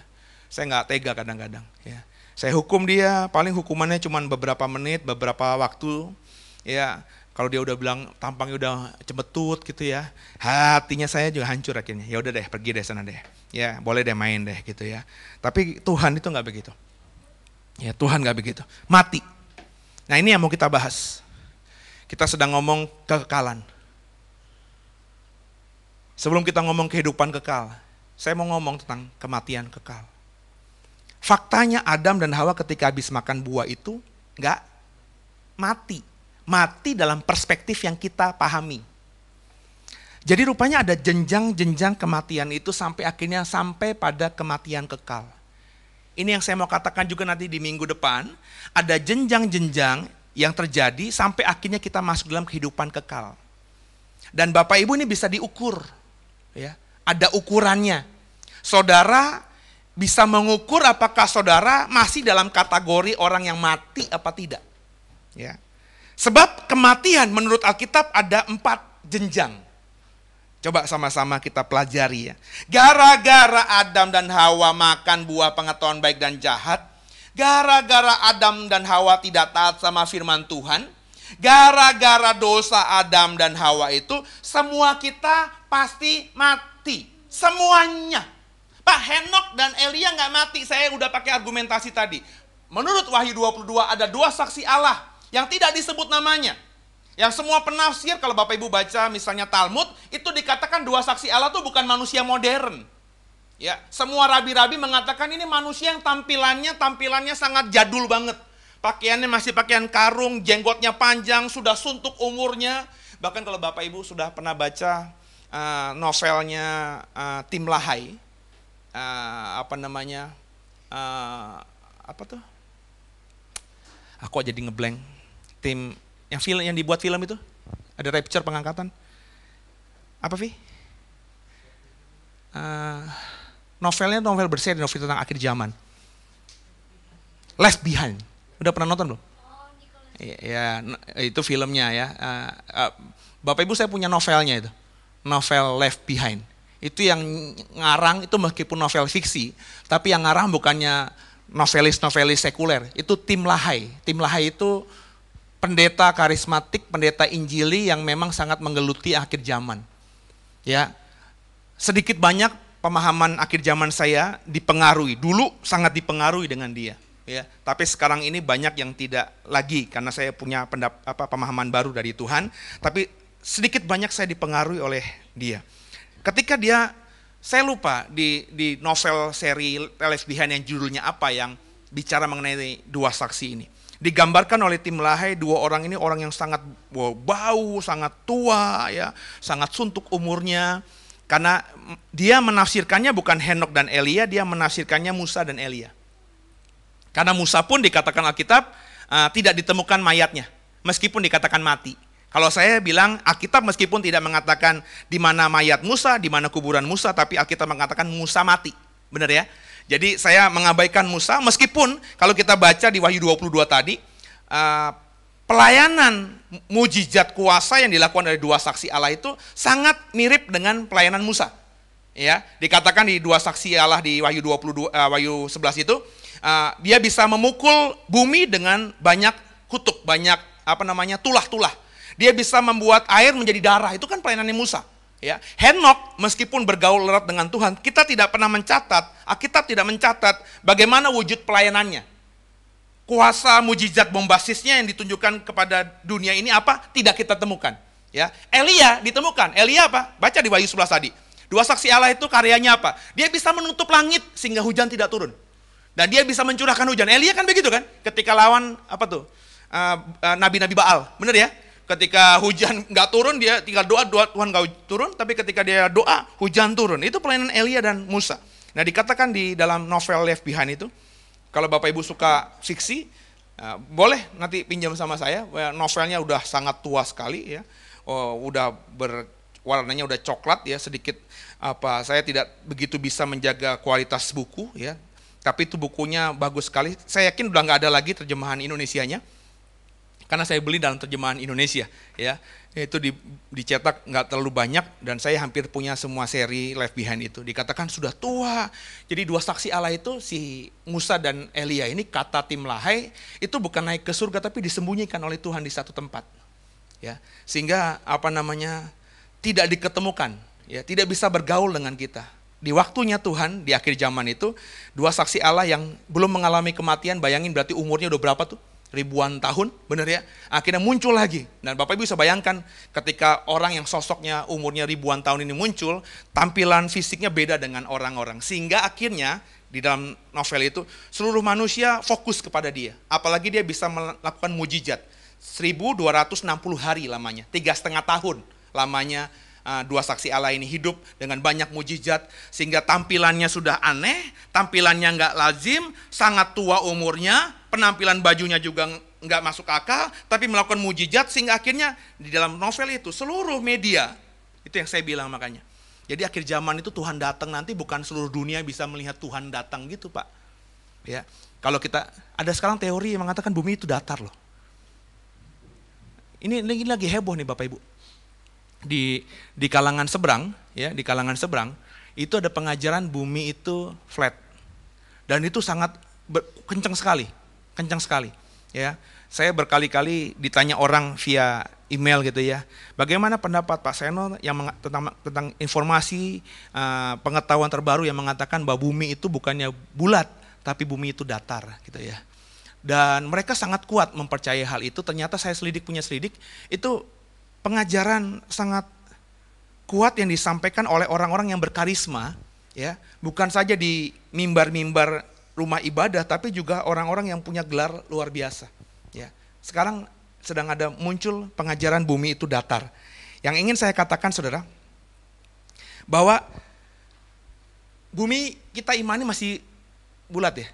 [SPEAKER 1] Saya nggak tega kadang-kadang. Ya. Saya hukum dia, paling hukumannya cuma beberapa menit, beberapa waktu. Ya, kalau dia udah bilang tampangnya udah cemetut gitu ya, hatinya saya juga hancur akhirnya. Ya udah deh, pergi deh sana deh. Ya, boleh deh main deh gitu ya. Tapi Tuhan itu nggak begitu. Ya, Tuhan nggak begitu. Mati. Nah ini yang mau kita bahas. Kita sedang ngomong kekekalan. Sebelum kita ngomong kehidupan kekal, saya mau ngomong tentang kematian kekal. Faktanya Adam dan Hawa ketika habis makan buah itu nggak mati. Mati dalam perspektif yang kita pahami. Jadi rupanya ada jenjang-jenjang kematian itu sampai akhirnya sampai pada kematian kekal. Ini yang saya mau katakan juga nanti di minggu depan. Ada jenjang-jenjang yang terjadi sampai akhirnya kita masuk dalam kehidupan kekal. Dan Bapak Ibu ini bisa diukur. ya Ada ukurannya. Saudara bisa mengukur apakah saudara masih dalam kategori orang yang mati apa tidak. Ya. Sebab kematian menurut Alkitab ada empat jenjang. Coba sama-sama kita pelajari ya. Gara-gara Adam dan Hawa makan buah pengetahuan baik dan jahat, gara-gara Adam dan Hawa tidak taat sama firman Tuhan, gara-gara dosa Adam dan Hawa itu, semua kita pasti mati. Semuanya Pak Henok dan Elia nggak mati, saya udah pakai argumentasi tadi. Menurut Wahyu 22 ada dua saksi Allah yang tidak disebut namanya. Yang semua penafsir kalau Bapak Ibu baca misalnya Talmud itu dikatakan dua saksi Allah itu bukan manusia modern. Ya, semua rabi-rabi mengatakan ini manusia yang tampilannya tampilannya sangat jadul banget. Pakaiannya masih pakaian karung, jenggotnya panjang, sudah suntuk umurnya. Bahkan kalau Bapak Ibu sudah pernah baca uh, novelnya uh, Tim Lahai, uh, apa namanya uh, apa tuh aku jadi ngeblank tim yang film yang dibuat film itu ada rapture pengangkatan apa sih eh, Uh, novelnya novel berseri novel tentang akhir zaman Left Behind udah pernah nonton belum? ya, itu filmnya ya. Bapak Ibu saya punya novelnya itu, novel Left Behind itu yang ngarang itu meskipun novel fiksi, tapi yang ngarang bukannya novelis-novelis sekuler, itu tim Lahai. Tim Lahai itu pendeta karismatik, pendeta Injili yang memang sangat menggeluti akhir zaman. Ya. Sedikit banyak pemahaman akhir zaman saya dipengaruhi. Dulu sangat dipengaruhi dengan dia, ya. Tapi sekarang ini banyak yang tidak lagi karena saya punya pendap, apa pemahaman baru dari Tuhan, tapi sedikit banyak saya dipengaruhi oleh dia. Ketika dia, saya lupa di, di novel seri Lesbian yang judulnya apa yang bicara mengenai dua saksi ini. Digambarkan oleh Tim Lahai dua orang ini orang yang sangat bau, sangat tua, ya, sangat suntuk umurnya. Karena dia menafsirkannya bukan Henok dan Elia, dia menafsirkannya Musa dan Elia. Karena Musa pun dikatakan Alkitab uh, tidak ditemukan mayatnya, meskipun dikatakan mati. Kalau saya bilang Alkitab meskipun tidak mengatakan di mana mayat Musa, di mana kuburan Musa, tapi Alkitab mengatakan Musa mati. Benar ya? Jadi saya mengabaikan Musa meskipun kalau kita baca di Wahyu 22 tadi eh, pelayanan mujizat kuasa yang dilakukan dari dua saksi Allah itu sangat mirip dengan pelayanan Musa. Ya, dikatakan di dua saksi Allah di Wahyu 22 eh, Wahyu 11 itu eh, dia bisa memukul bumi dengan banyak kutuk, banyak apa namanya tulah-tulah dia bisa membuat air menjadi darah. Itu kan pelayanannya Musa. Ya, Henok meskipun bergaul erat dengan Tuhan, kita tidak pernah mencatat, Alkitab tidak mencatat bagaimana wujud pelayanannya. Kuasa mujizat bombasisnya yang ditunjukkan kepada dunia ini apa? Tidak kita temukan. Ya, Elia ditemukan. Elia apa? Baca di Wahyu 11 tadi. Dua saksi Allah itu karyanya apa? Dia bisa menutup langit sehingga hujan tidak turun. Dan dia bisa mencurahkan hujan. Elia kan begitu kan? Ketika lawan apa tuh? Ah, ah, nabi-nabi Baal. Benar ya? Ketika hujan nggak turun dia tinggal doa, doa Tuhan nggak turun. Tapi ketika dia doa hujan turun. Itu pelayanan Elia dan Musa. Nah dikatakan di dalam novel Left Behind itu, kalau Bapak Ibu suka fiksi, nah, boleh nanti pinjam sama saya. Novelnya udah sangat tua sekali ya, oh, udah ber warnanya udah coklat ya sedikit apa saya tidak begitu bisa menjaga kualitas buku ya tapi itu bukunya bagus sekali. Saya yakin udah nggak ada lagi terjemahan Indonesianya karena saya beli dalam terjemahan Indonesia ya itu di, dicetak nggak terlalu banyak dan saya hampir punya semua seri Left Behind itu dikatakan sudah tua jadi dua saksi Allah itu si Musa dan Elia ini kata tim lahai itu bukan naik ke surga tapi disembunyikan oleh Tuhan di satu tempat ya sehingga apa namanya tidak diketemukan ya tidak bisa bergaul dengan kita di waktunya Tuhan di akhir zaman itu dua saksi Allah yang belum mengalami kematian bayangin berarti umurnya udah berapa tuh ribuan tahun, benar ya? Akhirnya muncul lagi. Dan Bapak Ibu bisa bayangkan ketika orang yang sosoknya umurnya ribuan tahun ini muncul, tampilan fisiknya beda dengan orang-orang. Sehingga akhirnya di dalam novel itu seluruh manusia fokus kepada dia. Apalagi dia bisa melakukan mujizat. 1260 hari lamanya, tiga setengah tahun lamanya Ah, dua saksi Allah ini hidup dengan banyak mujizat sehingga tampilannya sudah aneh, tampilannya nggak lazim, sangat tua umurnya, penampilan bajunya juga nggak masuk akal, tapi melakukan mujizat sehingga akhirnya di dalam novel itu seluruh media itu yang saya bilang makanya. Jadi akhir zaman itu Tuhan datang nanti bukan seluruh dunia bisa melihat Tuhan datang gitu pak. Ya, kalau kita ada sekarang teori yang mengatakan bumi itu datar loh. Ini, ini lagi heboh nih bapak ibu di di kalangan seberang ya di kalangan seberang itu ada pengajaran bumi itu flat dan itu sangat ber, kencang sekali kencang sekali ya saya berkali-kali ditanya orang via email gitu ya bagaimana pendapat Pak Seno yang meng, tentang tentang informasi uh, pengetahuan terbaru yang mengatakan bahwa bumi itu bukannya bulat tapi bumi itu datar gitu ya dan mereka sangat kuat mempercayai hal itu ternyata saya selidik punya selidik itu pengajaran sangat kuat yang disampaikan oleh orang-orang yang berkarisma, ya, bukan saja di mimbar-mimbar rumah ibadah, tapi juga orang-orang yang punya gelar luar biasa, ya. Sekarang sedang ada muncul pengajaran bumi itu datar. Yang ingin saya katakan saudara, bahwa bumi kita imani masih bulat ya.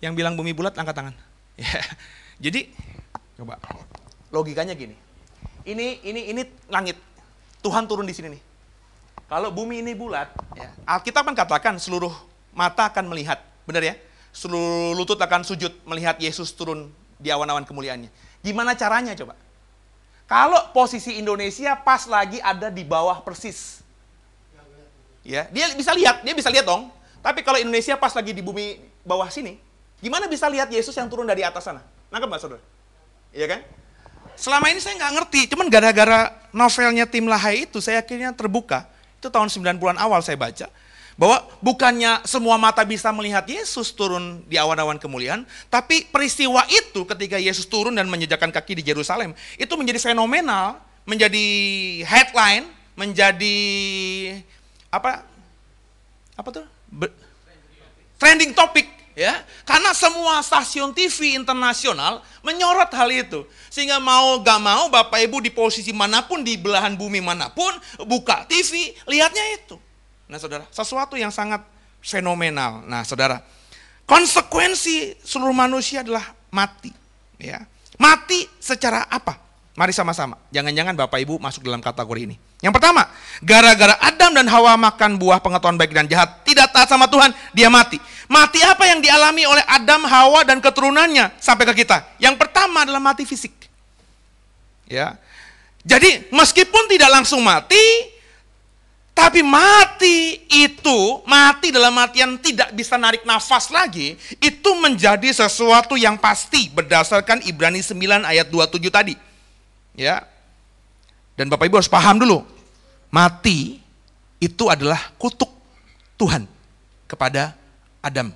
[SPEAKER 1] Yang bilang bumi bulat angkat tangan. Ya. Jadi coba logikanya gini ini ini ini langit. Tuhan turun di sini nih. Kalau bumi ini bulat, ya, Alkitab kan katakan seluruh mata akan melihat, benar ya? Seluruh lutut akan sujud melihat Yesus turun di awan-awan kemuliaannya. Gimana caranya coba? Kalau posisi Indonesia pas lagi ada di bawah persis, ya dia bisa lihat, dia bisa lihat dong. Tapi kalau Indonesia pas lagi di bumi bawah sini, gimana bisa lihat Yesus yang turun dari atas sana? Nangkep nggak saudara? Iya kan? Selama ini saya nggak ngerti, cuman gara-gara novelnya Tim Lahai itu saya akhirnya terbuka. Itu tahun 90-an awal saya baca. Bahwa bukannya semua mata bisa melihat Yesus turun di awan-awan kemuliaan, tapi peristiwa itu ketika Yesus turun dan menjejakkan kaki di Yerusalem, itu menjadi fenomenal, menjadi headline, menjadi apa apa tuh? Be, trending topic ya karena semua stasiun TV internasional menyorot hal itu sehingga mau gak mau bapak ibu di posisi manapun di belahan bumi manapun buka TV lihatnya itu nah saudara sesuatu yang sangat fenomenal nah saudara konsekuensi seluruh manusia adalah mati ya mati secara apa mari sama-sama jangan-jangan bapak ibu masuk dalam kategori ini yang pertama, gara-gara Adam dan Hawa makan buah pengetahuan baik dan jahat, tidak taat sama Tuhan, dia mati. Mati apa yang dialami oleh Adam, Hawa dan keturunannya sampai ke kita? Yang pertama adalah mati fisik. Ya. Jadi, meskipun tidak langsung mati, tapi mati itu, mati dalam artian tidak bisa narik nafas lagi, itu menjadi sesuatu yang pasti berdasarkan Ibrani 9 ayat 27 tadi. Ya, dan Bapak Ibu harus paham dulu, mati itu adalah kutuk Tuhan kepada Adam.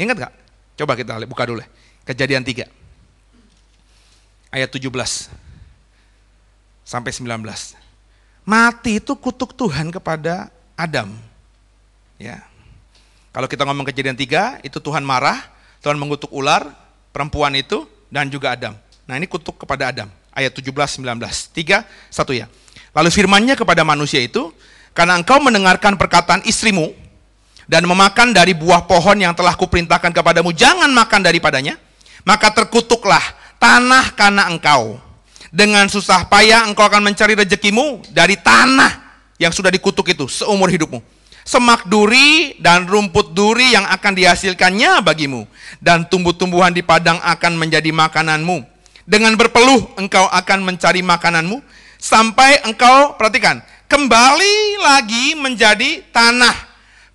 [SPEAKER 1] Ingat gak? Coba kita buka dulu. Ya. Kejadian 3. Ayat 17 sampai 19. Mati itu kutuk Tuhan kepada Adam. Ya. Kalau kita ngomong kejadian 3, itu Tuhan marah, Tuhan mengutuk ular, perempuan itu, dan juga Adam. Nah ini kutuk kepada Adam ayat 17 19. 3 1 ya. Lalu firmannya kepada manusia itu, karena engkau mendengarkan perkataan istrimu dan memakan dari buah pohon yang telah kuperintahkan kepadamu, jangan makan daripadanya, maka terkutuklah tanah karena engkau. Dengan susah payah engkau akan mencari rezekimu dari tanah yang sudah dikutuk itu seumur hidupmu. Semak duri dan rumput duri yang akan dihasilkannya bagimu. Dan tumbuh-tumbuhan di padang akan menjadi makananmu dengan berpeluh engkau akan mencari makananmu sampai engkau perhatikan kembali lagi menjadi tanah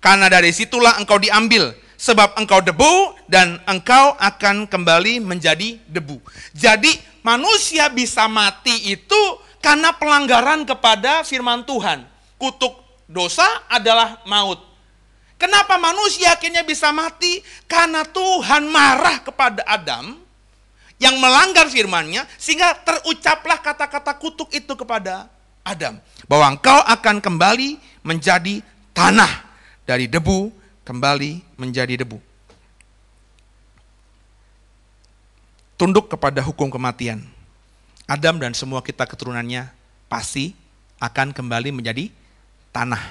[SPEAKER 1] karena dari situlah engkau diambil sebab engkau debu dan engkau akan kembali menjadi debu. Jadi manusia bisa mati itu karena pelanggaran kepada firman Tuhan. Kutuk dosa adalah maut. Kenapa manusia akhirnya bisa mati? Karena Tuhan marah kepada Adam yang melanggar firmannya sehingga terucaplah kata-kata kutuk itu kepada Adam bahwa engkau akan kembali menjadi tanah dari debu kembali menjadi debu tunduk kepada hukum kematian Adam dan semua kita keturunannya pasti akan kembali menjadi tanah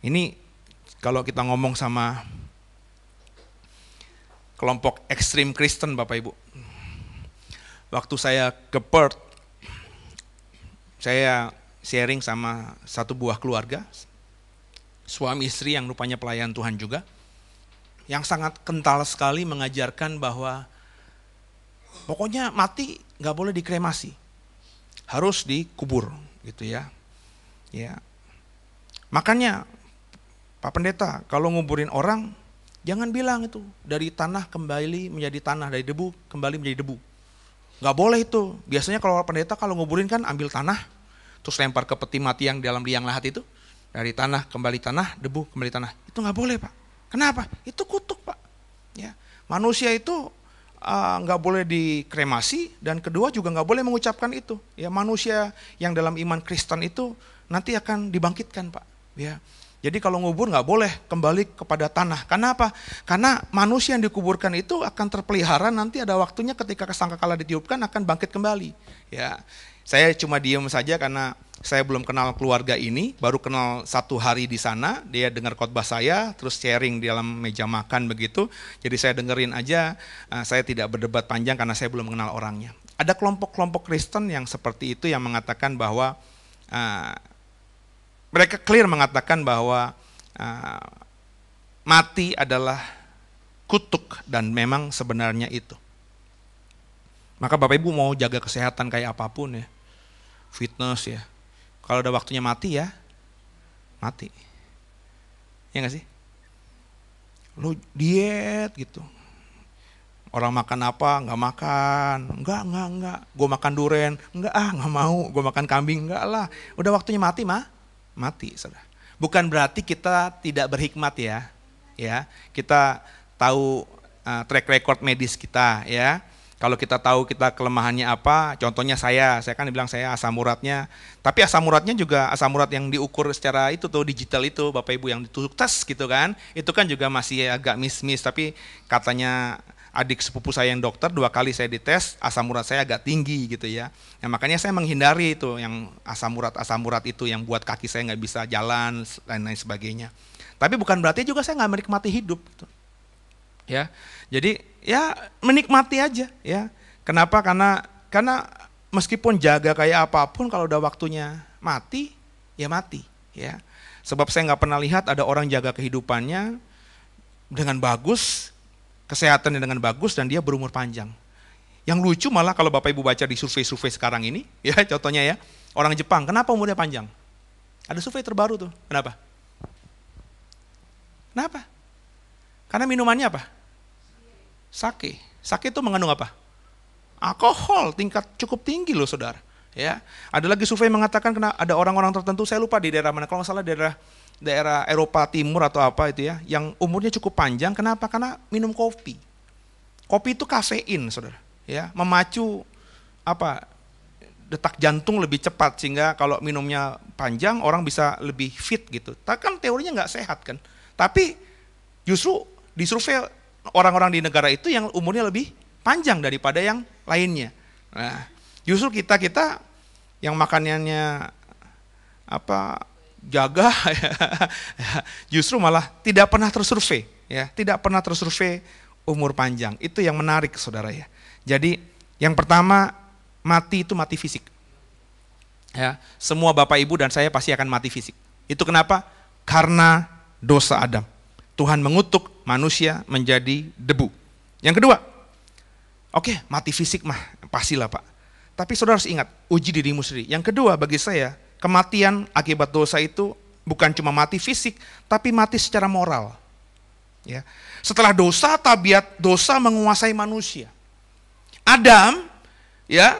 [SPEAKER 1] ini kalau kita ngomong sama kelompok ekstrim Kristen Bapak Ibu waktu saya ke Perth, saya sharing sama satu buah keluarga, suami istri yang rupanya pelayan Tuhan juga, yang sangat kental sekali mengajarkan bahwa pokoknya mati nggak boleh dikremasi, harus dikubur gitu ya. Ya, makanya Pak Pendeta kalau nguburin orang jangan bilang itu dari tanah kembali menjadi tanah dari debu kembali menjadi debu Gak boleh itu. Biasanya kalau pendeta kalau nguburin kan ambil tanah, terus lempar ke peti mati yang dalam liang lahat itu. Dari tanah, kembali tanah, debu, kembali tanah. Itu gak boleh Pak. Kenapa? Itu kutuk Pak. Ya. Manusia itu ah, nggak uh, boleh dikremasi dan kedua juga nggak boleh mengucapkan itu ya manusia yang dalam iman Kristen itu nanti akan dibangkitkan pak ya jadi kalau ngubur nggak boleh kembali kepada tanah. Karena apa? Karena manusia yang dikuburkan itu akan terpelihara nanti ada waktunya ketika kesangka kesangkakala ditiupkan akan bangkit kembali. Ya, saya cuma diem saja karena saya belum kenal keluarga ini, baru kenal satu hari di sana. Dia dengar khotbah saya, terus sharing di dalam meja makan begitu. Jadi saya dengerin aja. Eh, saya tidak berdebat panjang karena saya belum kenal orangnya. Ada kelompok-kelompok Kristen yang seperti itu yang mengatakan bahwa eh, mereka clear mengatakan bahwa uh, mati adalah kutuk dan memang sebenarnya itu. Maka Bapak Ibu mau jaga kesehatan kayak apapun ya. Fitness ya. Kalau udah waktunya mati ya, mati. Ya gak sih? Lu diet gitu. Orang makan apa, Gak makan. Enggak, enggak, enggak. Gue makan duren. Enggak, ah nggak mau. Gue makan kambing, enggak lah. Udah waktunya mati mah, mati, saudara. Bukan berarti kita tidak berhikmat ya, ya. Kita tahu uh, track record medis kita, ya. Kalau kita tahu kita kelemahannya apa, contohnya saya, saya kan bilang saya asam uratnya, tapi asam uratnya juga asam urat yang diukur secara itu tuh digital itu, Bapak Ibu yang ditusuk tes gitu kan, itu kan juga masih agak miss-miss, tapi katanya adik sepupu saya yang dokter dua kali saya dites asam urat saya agak tinggi gitu ya. Nah, makanya saya menghindari itu yang asam urat asam urat itu yang buat kaki saya nggak bisa jalan lain lain sebagainya. Tapi bukan berarti juga saya nggak menikmati hidup. Gitu. Ya, jadi ya menikmati aja ya. Kenapa? Karena karena meskipun jaga kayak apapun kalau udah waktunya mati ya mati ya. Sebab saya nggak pernah lihat ada orang jaga kehidupannya dengan bagus kesehatannya dengan bagus dan dia berumur panjang. Yang lucu malah kalau Bapak Ibu baca di survei-survei sekarang ini, ya contohnya ya, orang Jepang, kenapa umurnya panjang? Ada survei terbaru tuh, kenapa? Kenapa? Karena minumannya apa? Sake. Sake itu mengandung apa? Alkohol tingkat cukup tinggi loh saudara. Ya, ada lagi survei mengatakan kena ada orang-orang tertentu, saya lupa di daerah mana, kalau nggak salah daerah daerah Eropa Timur atau apa itu ya, yang umurnya cukup panjang. Kenapa? Karena minum kopi. Kopi itu kafein, saudara. Ya, memacu apa detak jantung lebih cepat sehingga kalau minumnya panjang orang bisa lebih fit gitu. Tapi kan teorinya nggak sehat kan. Tapi justru disurvey orang-orang di negara itu yang umurnya lebih panjang daripada yang lainnya. Nah, justru kita kita yang makanannya apa jaga justru malah tidak pernah tersurvei ya tidak pernah tersurvei umur panjang itu yang menarik saudara ya jadi yang pertama mati itu mati fisik ya semua bapak ibu dan saya pasti akan mati fisik itu kenapa karena dosa Adam Tuhan mengutuk manusia menjadi debu yang kedua oke okay, mati fisik mah pastilah pak tapi saudara harus ingat uji dirimu sendiri yang kedua bagi saya kematian akibat dosa itu bukan cuma mati fisik, tapi mati secara moral. Ya. Setelah dosa, tabiat dosa menguasai manusia. Adam, ya,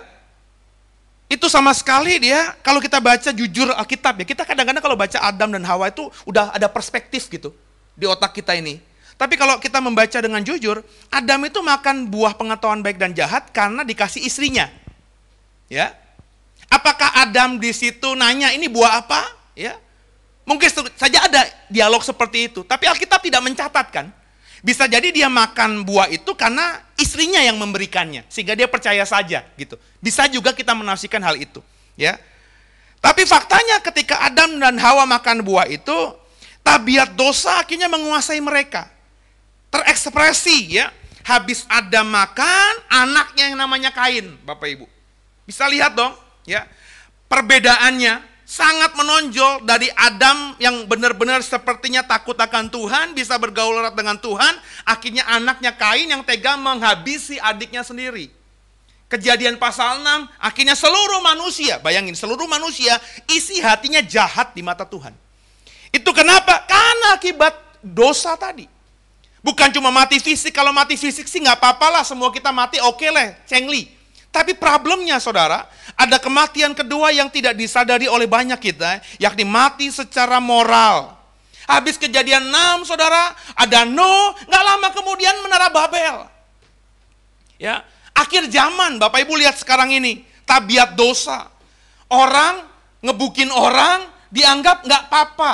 [SPEAKER 1] itu sama sekali dia kalau kita baca jujur Alkitab ya, kita kadang-kadang kalau baca Adam dan Hawa itu udah ada perspektif gitu di otak kita ini. Tapi kalau kita membaca dengan jujur, Adam itu makan buah pengetahuan baik dan jahat karena dikasih istrinya. Ya, Apakah Adam di situ nanya ini buah apa? Ya. Mungkin saja ada dialog seperti itu, tapi Alkitab tidak mencatatkan. Bisa jadi dia makan buah itu karena istrinya yang memberikannya, sehingga dia percaya saja gitu. Bisa juga kita menafsirkan hal itu, ya. Tapi faktanya ketika Adam dan Hawa makan buah itu, tabiat dosa akhirnya menguasai mereka. Terekspresi ya. Habis Adam makan, anaknya yang namanya Kain, Bapak Ibu. Bisa lihat dong, ya perbedaannya sangat menonjol dari Adam yang benar-benar sepertinya takut akan Tuhan, bisa bergaul erat dengan Tuhan, akhirnya anaknya Kain yang tega menghabisi adiknya sendiri. Kejadian pasal 6, akhirnya seluruh manusia, bayangin seluruh manusia, isi hatinya jahat di mata Tuhan. Itu kenapa? Karena akibat dosa tadi. Bukan cuma mati fisik, kalau mati fisik sih nggak apa-apalah, semua kita mati oke okay lah, cengli. Tapi problemnya saudara, ada kematian kedua yang tidak disadari oleh banyak kita, yakni mati secara moral. Habis kejadian 6, saudara, ada no, nggak lama kemudian menara Babel. Ya, akhir zaman, Bapak Ibu lihat sekarang ini, tabiat dosa. Orang ngebukin orang dianggap nggak apa-apa.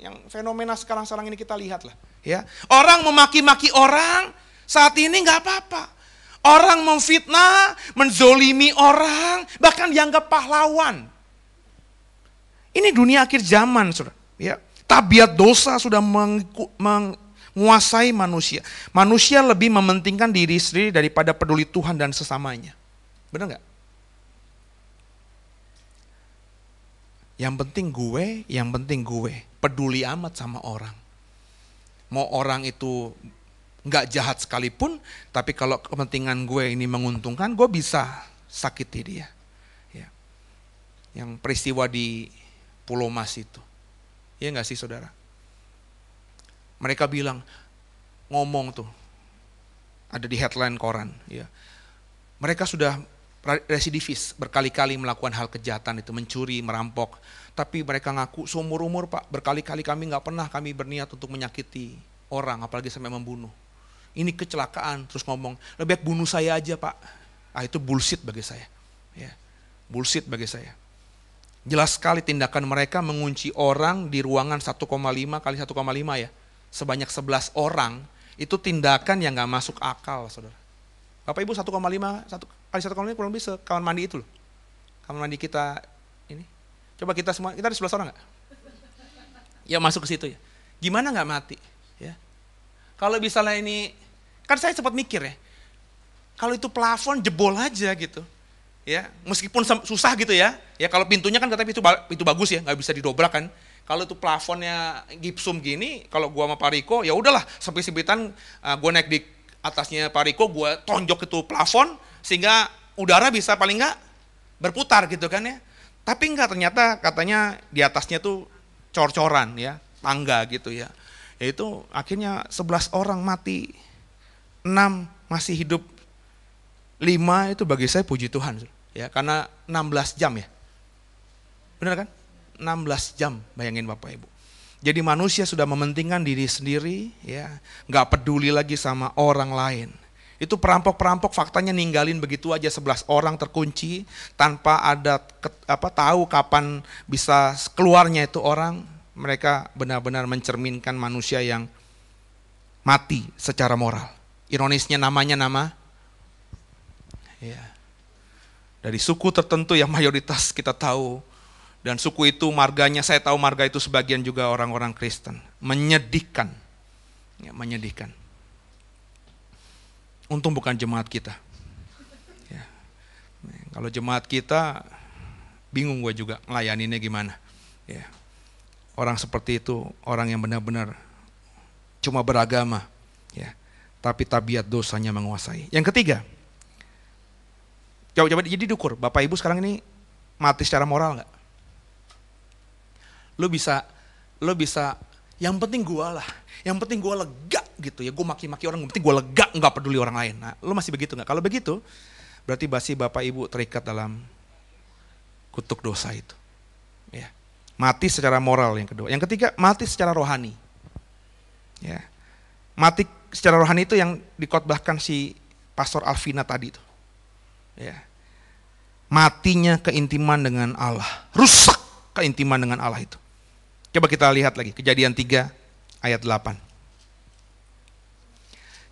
[SPEAKER 1] Yang fenomena sekarang-sekarang ini kita lihat lah. Ya, orang memaki-maki orang saat ini nggak apa-apa. Orang memfitnah, menzolimi orang, bahkan dianggap pahlawan. Ini dunia akhir zaman, sudah. Ya, tabiat dosa sudah menguasai manusia. Manusia lebih mementingkan diri sendiri daripada peduli Tuhan dan sesamanya. Benar nggak? Yang penting gue, yang penting gue. Peduli amat sama orang. Mau orang itu nggak jahat sekalipun, tapi kalau kepentingan gue ini menguntungkan, gue bisa sakiti dia. Ya. Yang peristiwa di Pulau Mas itu. Iya nggak sih saudara? Mereka bilang, ngomong tuh, ada di headline koran. Ya. Mereka sudah residivis, berkali-kali melakukan hal kejahatan itu, mencuri, merampok. Tapi mereka ngaku seumur umur pak, berkali-kali kami nggak pernah kami berniat untuk menyakiti orang, apalagi sampai membunuh ini kecelakaan, terus ngomong, lebih baik bunuh saya aja pak. Ah itu bullshit bagi saya. Ya, bullshit bagi saya. Jelas sekali tindakan mereka mengunci orang di ruangan 1,5 kali 1,5 ya. Sebanyak 11 orang, itu tindakan yang nggak masuk akal saudara. Bapak Ibu 1,5 satu kali 1,5 kurang lebih kamar mandi itu loh. Kamar mandi kita ini. Coba kita semua, kita ada 11 orang gak? Ya masuk ke situ ya. Gimana gak mati? Ya. Kalau misalnya ini Kan saya sempat mikir ya, kalau itu plafon jebol aja gitu. Ya, meskipun susah gitu ya. Ya kalau pintunya kan tetapi itu itu bagus ya, nggak bisa didobrak kan. Kalau itu plafonnya gipsum gini, kalau gua sama Pariko ya udahlah sempit-sempitan uh, gua naik di atasnya Pariko, gua tonjok itu plafon sehingga udara bisa paling nggak berputar gitu kan ya. Tapi nggak ternyata katanya di atasnya tuh cor-coran ya, tangga gitu ya. ya itu akhirnya 11 orang mati 6 masih hidup, 5 itu bagi saya puji Tuhan. Ya, karena 16 jam ya. Benar kan? 16 jam, bayangin Bapak Ibu. Jadi manusia sudah mementingkan diri sendiri, ya, nggak peduli lagi sama orang lain. Itu perampok-perampok faktanya ninggalin begitu aja 11 orang terkunci tanpa ada apa tahu kapan bisa keluarnya itu orang. Mereka benar-benar mencerminkan manusia yang mati secara moral. Ironisnya namanya nama ya. Dari suku tertentu yang mayoritas kita tahu dan suku itu marganya saya tahu marga itu sebagian juga orang-orang Kristen. Menyedihkan. Ya, menyedihkan. Untung bukan jemaat kita. Ya. Kalau jemaat kita bingung gue juga ngelayaninnya gimana. Ya. Orang seperti itu, orang yang benar-benar cuma beragama, tapi tabiat dosanya menguasai. Yang ketiga, coba coba jadi dukur. Bapak Ibu sekarang ini mati secara moral nggak? Lo bisa, lo bisa. Yang penting gue lah, yang penting gue lega gitu ya. Gue maki-maki orang, yang penting gue lega, nggak peduli orang lain. Nah, lo masih begitu nggak? Kalau begitu, berarti basi bapak ibu terikat dalam kutuk dosa itu. Ya. Mati secara moral yang kedua. Yang ketiga, mati secara rohani. Ya. Mati secara rohani itu yang dikotbahkan si Pastor Alvina tadi itu. Ya. Matinya keintiman dengan Allah. Rusak keintiman dengan Allah itu. Coba kita lihat lagi. Kejadian 3 ayat 8.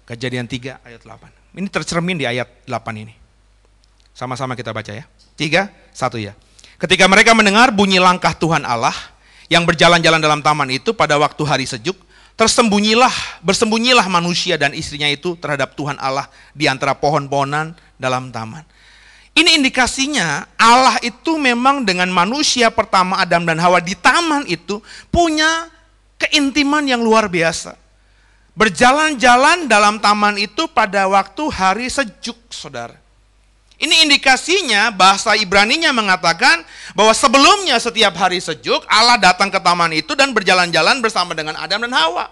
[SPEAKER 1] Kejadian 3 ayat 8. Ini tercermin di ayat 8 ini. Sama-sama kita baca ya. 3, 1 ya. Ketika mereka mendengar bunyi langkah Tuhan Allah yang berjalan-jalan dalam taman itu pada waktu hari sejuk, Tersembunyilah, bersembunyilah manusia dan istrinya itu terhadap Tuhan Allah di antara pohon-pohonan dalam taman. Ini indikasinya Allah itu memang dengan manusia pertama Adam dan Hawa di taman itu punya keintiman yang luar biasa. Berjalan-jalan dalam taman itu pada waktu hari sejuk, saudara. Ini indikasinya bahasa Ibraninya mengatakan bahwa sebelumnya setiap hari sejuk Allah datang ke taman itu dan berjalan-jalan bersama dengan Adam dan Hawa.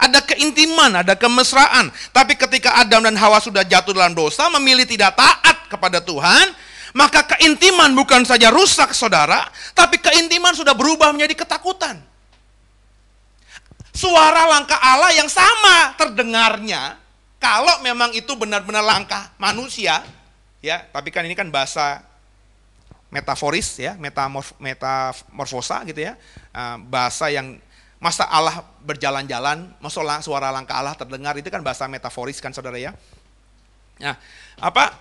[SPEAKER 1] Ada keintiman, ada kemesraan. Tapi ketika Adam dan Hawa sudah jatuh dalam dosa, memilih tidak taat kepada Tuhan, maka keintiman bukan saja rusak saudara, tapi keintiman sudah berubah menjadi ketakutan. Suara langkah Allah yang sama terdengarnya, kalau memang itu benar-benar langkah manusia, ya tapi kan ini kan bahasa metaforis ya metamorf, metamorfosa gitu ya ah, bahasa yang masa Allah berjalan-jalan masa suara langkah Allah terdengar itu kan bahasa metaforis kan saudara ya nah apa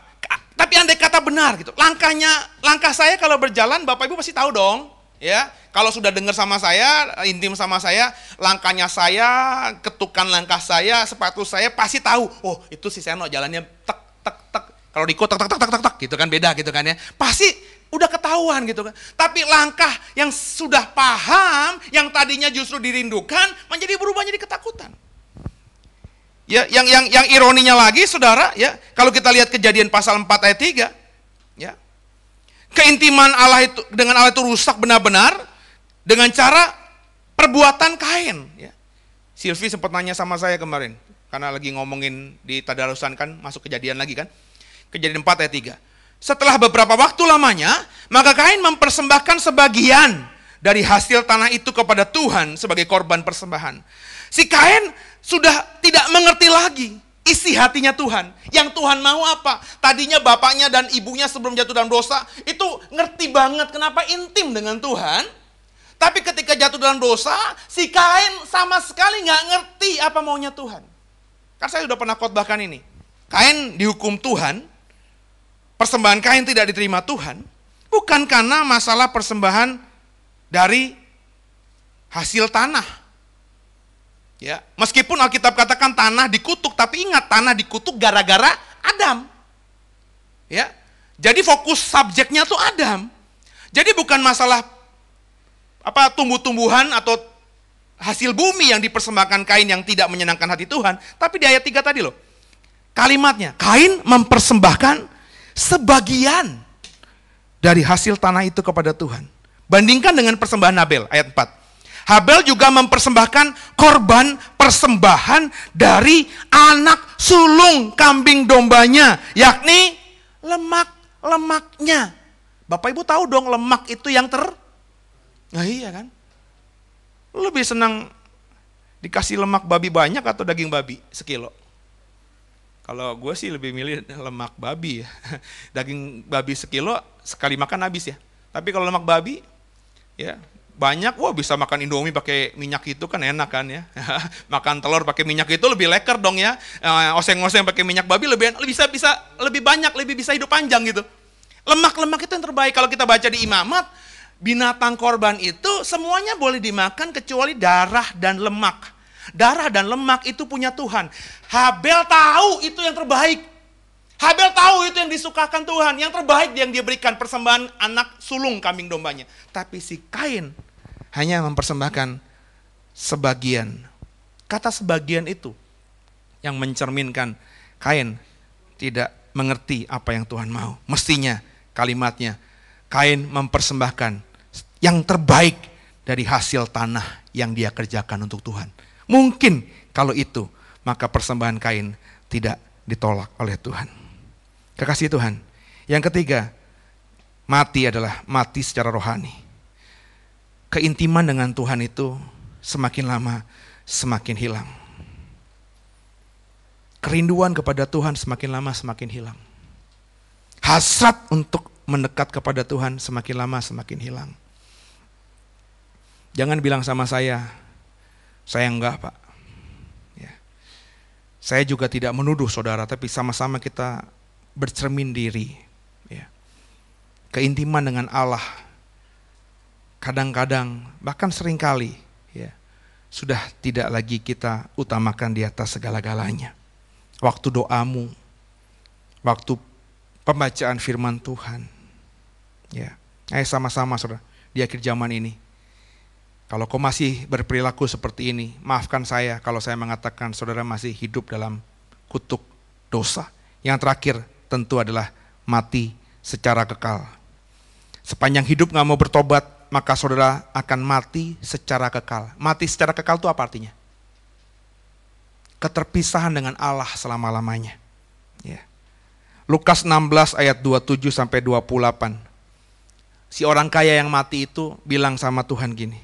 [SPEAKER 1] tapi andai kata benar gitu langkahnya langkah saya kalau berjalan bapak ibu pasti tahu dong ya kalau sudah dengar sama saya intim sama saya langkahnya saya ketukan langkah saya sepatu saya pasti tahu oh itu si Seno jalannya tek kalau Riko tak tak tak tak tak tak gitu kan beda gitu kan ya. Pasti udah ketahuan gitu kan. Tapi langkah yang sudah paham, yang tadinya justru dirindukan menjadi berubah jadi ketakutan. Ya, yang yang yang ironinya lagi Saudara, ya, kalau kita lihat kejadian pasal 4 ayat 3, ya. Keintiman Allah itu dengan Allah itu rusak benar-benar dengan cara perbuatan Kain, ya. Silvi sempat nanya sama saya kemarin karena lagi ngomongin di tadarusan kan masuk kejadian lagi kan. Kejadian 4 ayat 3. Setelah beberapa waktu lamanya, maka Kain mempersembahkan sebagian dari hasil tanah itu kepada Tuhan sebagai korban persembahan. Si Kain sudah tidak mengerti lagi isi hatinya Tuhan. Yang Tuhan mau apa? Tadinya bapaknya dan ibunya sebelum jatuh dalam dosa itu ngerti banget kenapa intim dengan Tuhan. Tapi ketika jatuh dalam dosa, si Kain sama sekali nggak ngerti apa maunya Tuhan. Kan saya sudah pernah khotbahkan ini. Kain dihukum Tuhan persembahan kain tidak diterima Tuhan, bukan karena masalah persembahan dari hasil tanah. Ya, meskipun Alkitab katakan tanah dikutuk, tapi ingat tanah dikutuk gara-gara Adam. Ya. Jadi fokus subjeknya tuh Adam. Jadi bukan masalah apa tumbuh-tumbuhan atau hasil bumi yang dipersembahkan kain yang tidak menyenangkan hati Tuhan, tapi di ayat 3 tadi loh. Kalimatnya, kain mempersembahkan sebagian dari hasil tanah itu kepada Tuhan. Bandingkan dengan persembahan Habel, ayat 4. Habel juga mempersembahkan korban persembahan dari anak sulung kambing dombanya, yakni lemak-lemaknya. Bapak Ibu tahu dong lemak itu yang ter... Nah iya kan? Lebih senang dikasih lemak babi banyak atau daging babi sekilo? Kalau gue sih lebih milih lemak babi ya. Daging babi sekilo sekali makan habis ya. Tapi kalau lemak babi ya banyak wah bisa makan indomie pakai minyak itu kan enak kan ya makan telur pakai minyak itu lebih leker dong ya eh, oseng-oseng pakai minyak babi lebih enak, bisa bisa lebih banyak lebih bisa hidup panjang gitu lemak-lemak itu yang terbaik kalau kita baca di imamat binatang korban itu semuanya boleh dimakan kecuali darah dan lemak Darah dan lemak itu punya Tuhan. Habel tahu itu yang terbaik. Habel tahu itu yang disukakan Tuhan. Yang terbaik yang dia berikan persembahan anak sulung kambing dombanya. Tapi si Kain hanya mempersembahkan sebagian. Kata sebagian itu yang mencerminkan Kain tidak mengerti apa yang Tuhan mau. Mestinya kalimatnya Kain mempersembahkan yang terbaik dari hasil tanah yang dia kerjakan untuk Tuhan. Mungkin kalau itu, maka persembahan Kain tidak ditolak oleh Tuhan. Kekasih Tuhan. Yang ketiga, mati adalah mati secara rohani. Keintiman dengan Tuhan itu semakin lama semakin hilang. Kerinduan kepada Tuhan semakin lama semakin hilang. Hasrat untuk mendekat kepada Tuhan semakin lama semakin hilang. Jangan bilang sama saya, saya enggak, Pak. Ya. Saya juga tidak menuduh saudara, tapi sama-sama kita bercermin diri. Ya. Keintiman dengan Allah kadang-kadang bahkan seringkali ya sudah tidak lagi kita utamakan di atas segala-galanya. Waktu doamu, waktu pembacaan firman Tuhan. Ya. Ayo sama-sama Saudara di akhir zaman ini kalau kau masih berperilaku seperti ini, maafkan saya kalau saya mengatakan saudara masih hidup dalam kutuk dosa. Yang terakhir tentu adalah mati secara kekal. Sepanjang hidup nggak mau bertobat, maka saudara akan mati secara kekal. Mati secara kekal itu apa artinya? Keterpisahan dengan Allah selama-lamanya. Ya. Lukas 16 ayat 27 sampai 28. Si orang kaya yang mati itu bilang sama Tuhan gini,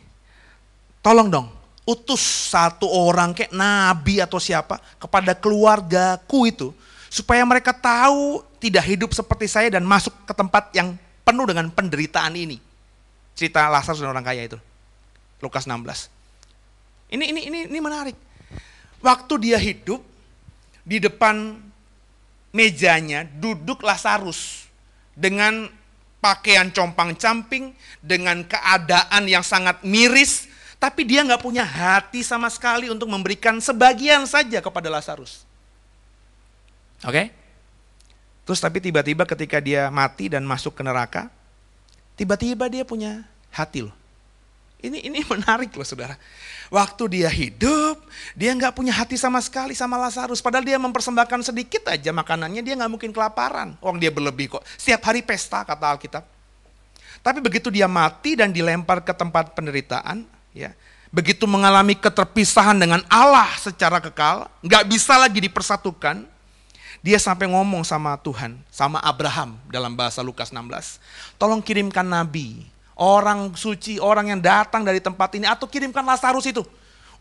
[SPEAKER 1] Tolong dong, utus satu orang kayak nabi atau siapa kepada keluargaku itu supaya mereka tahu tidak hidup seperti saya dan masuk ke tempat yang penuh dengan penderitaan ini. Cerita Lazarus dan orang kaya itu. Lukas 16. Ini ini ini ini menarik. Waktu dia hidup di depan mejanya duduk Lazarus dengan pakaian compang-camping, dengan keadaan yang sangat miris, tapi dia nggak punya hati sama sekali untuk memberikan sebagian saja kepada Lazarus. Oke? Okay? Terus tapi tiba-tiba ketika dia mati dan masuk ke neraka, tiba-tiba dia punya hati loh. Ini ini menarik loh saudara. Waktu dia hidup, dia nggak punya hati sama sekali sama Lazarus. Padahal dia mempersembahkan sedikit aja makanannya, dia nggak mungkin kelaparan. Uang dia berlebih kok. Setiap hari pesta kata Alkitab. Tapi begitu dia mati dan dilempar ke tempat penderitaan, ya begitu mengalami keterpisahan dengan Allah secara kekal, nggak bisa lagi dipersatukan, dia sampai ngomong sama Tuhan, sama Abraham dalam bahasa Lukas 16. Tolong kirimkan nabi, orang suci, orang yang datang dari tempat ini, atau kirimkan Lazarus itu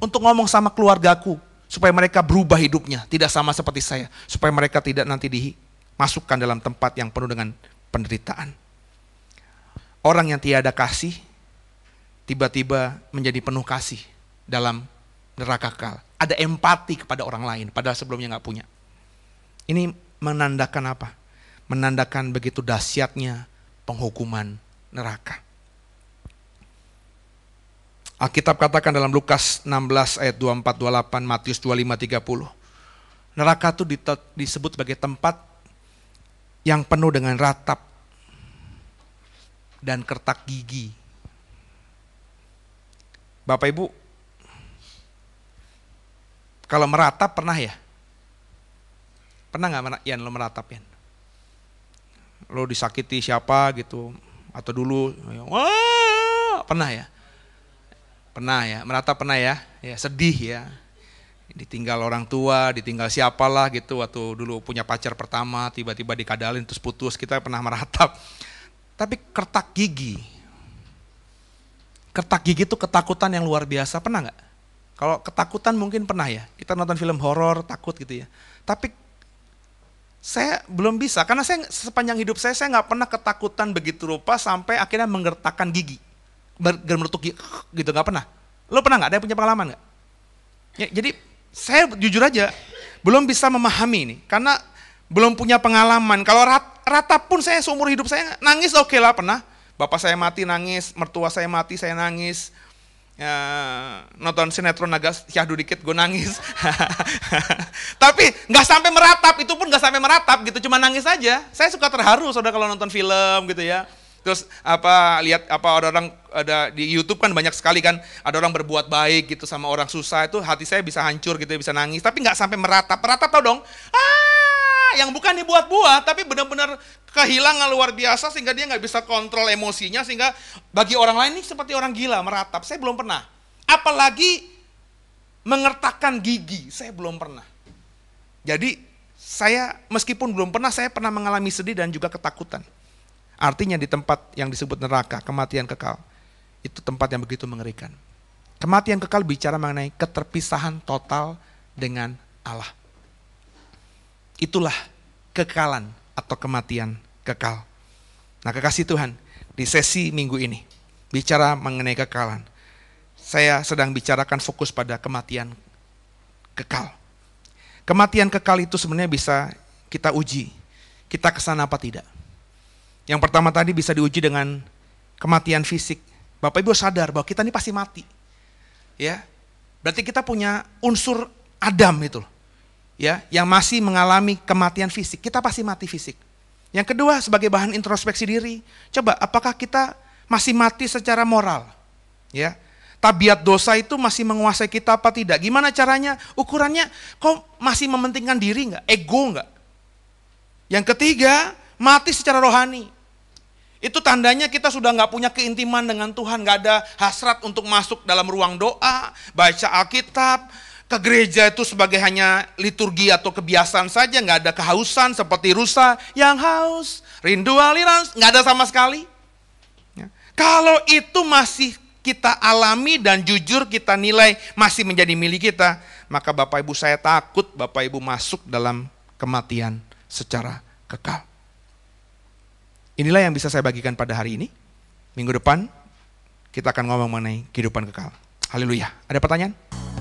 [SPEAKER 1] untuk ngomong sama keluargaku, supaya mereka berubah hidupnya, tidak sama seperti saya, supaya mereka tidak nanti dimasukkan dalam tempat yang penuh dengan penderitaan. Orang yang tiada kasih, tiba-tiba menjadi penuh kasih dalam neraka kekal. Ada empati kepada orang lain, padahal sebelumnya nggak punya. Ini menandakan apa? Menandakan begitu dahsyatnya penghukuman neraka. Alkitab katakan dalam Lukas 16 ayat 24 28 Matius 25 30. Neraka itu disebut sebagai tempat yang penuh dengan ratap dan kertak gigi Bapak Ibu, kalau meratap pernah ya? Pernah nggak Ian lo meratap ya? Lo disakiti siapa gitu? Atau dulu, wah pernah ya? Pernah ya, meratap pernah ya? Ya sedih ya. Ditinggal orang tua, ditinggal siapalah gitu. Atau dulu punya pacar pertama, tiba-tiba dikadalin terus putus, kita pernah meratap. Tapi kertak gigi, Ketak gigi itu ketakutan yang luar biasa, pernah nggak? Kalau ketakutan mungkin pernah ya, kita nonton film horor takut gitu ya. Tapi saya belum bisa, karena saya sepanjang hidup saya, saya nggak pernah ketakutan begitu rupa sampai akhirnya menggertakkan gigi. Germelutuk gigi, gitu, nggak pernah. Lo pernah nggak? Ada yang punya pengalaman nggak? Ya, jadi saya jujur aja, belum bisa memahami ini, karena belum punya pengalaman. Kalau rata, rata pun saya seumur hidup saya nangis oke okay lah pernah, Bapak saya mati nangis, mertua saya mati saya nangis. Ya, nonton sinetron agak syahdu dikit gue nangis. Tapi nggak sampai meratap, itu pun nggak sampai meratap gitu, cuma nangis aja. Saya suka terharu saudara kalau nonton film gitu ya. Terus apa lihat apa ada orang ada di YouTube kan banyak sekali kan ada orang berbuat baik gitu sama orang susah itu hati saya bisa hancur gitu ya, bisa nangis tapi nggak sampai meratap meratap tau dong ah yang bukan dibuat-buat tapi benar-benar kehilangan luar biasa sehingga dia nggak bisa kontrol emosinya sehingga bagi orang lain ini seperti orang gila meratap saya belum pernah apalagi mengertakkan gigi saya belum pernah jadi saya meskipun belum pernah saya pernah mengalami sedih dan juga ketakutan artinya di tempat yang disebut neraka kematian kekal itu tempat yang begitu mengerikan kematian kekal bicara mengenai keterpisahan total dengan Allah itulah kekalan atau kematian kekal. Nah kekasih Tuhan, di sesi minggu ini, bicara mengenai kekalan. Saya sedang bicarakan fokus pada kematian kekal. Kematian kekal itu sebenarnya bisa kita uji, kita kesana apa tidak. Yang pertama tadi bisa diuji dengan kematian fisik. Bapak Ibu sadar bahwa kita ini pasti mati. Ya. Berarti kita punya unsur Adam itu loh ya yang masih mengalami kematian fisik, kita pasti mati fisik. Yang kedua sebagai bahan introspeksi diri, coba apakah kita masih mati secara moral? Ya. Tabiat dosa itu masih menguasai kita apa tidak? Gimana caranya? Ukurannya kok masih mementingkan diri nggak? Ego enggak? Yang ketiga, mati secara rohani. Itu tandanya kita sudah nggak punya keintiman dengan Tuhan, nggak ada hasrat untuk masuk dalam ruang doa, baca Alkitab, ke gereja itu sebagai hanya liturgi atau kebiasaan saja, nggak ada kehausan seperti rusa yang haus, rindu aliran, nggak ada sama sekali. Ya. Kalau itu masih kita alami dan jujur kita nilai masih menjadi milik kita, maka Bapak Ibu saya takut Bapak Ibu masuk dalam kematian secara kekal. Inilah yang bisa saya bagikan pada hari ini. Minggu depan kita akan ngomong mengenai kehidupan kekal. Haleluya. Ada pertanyaan?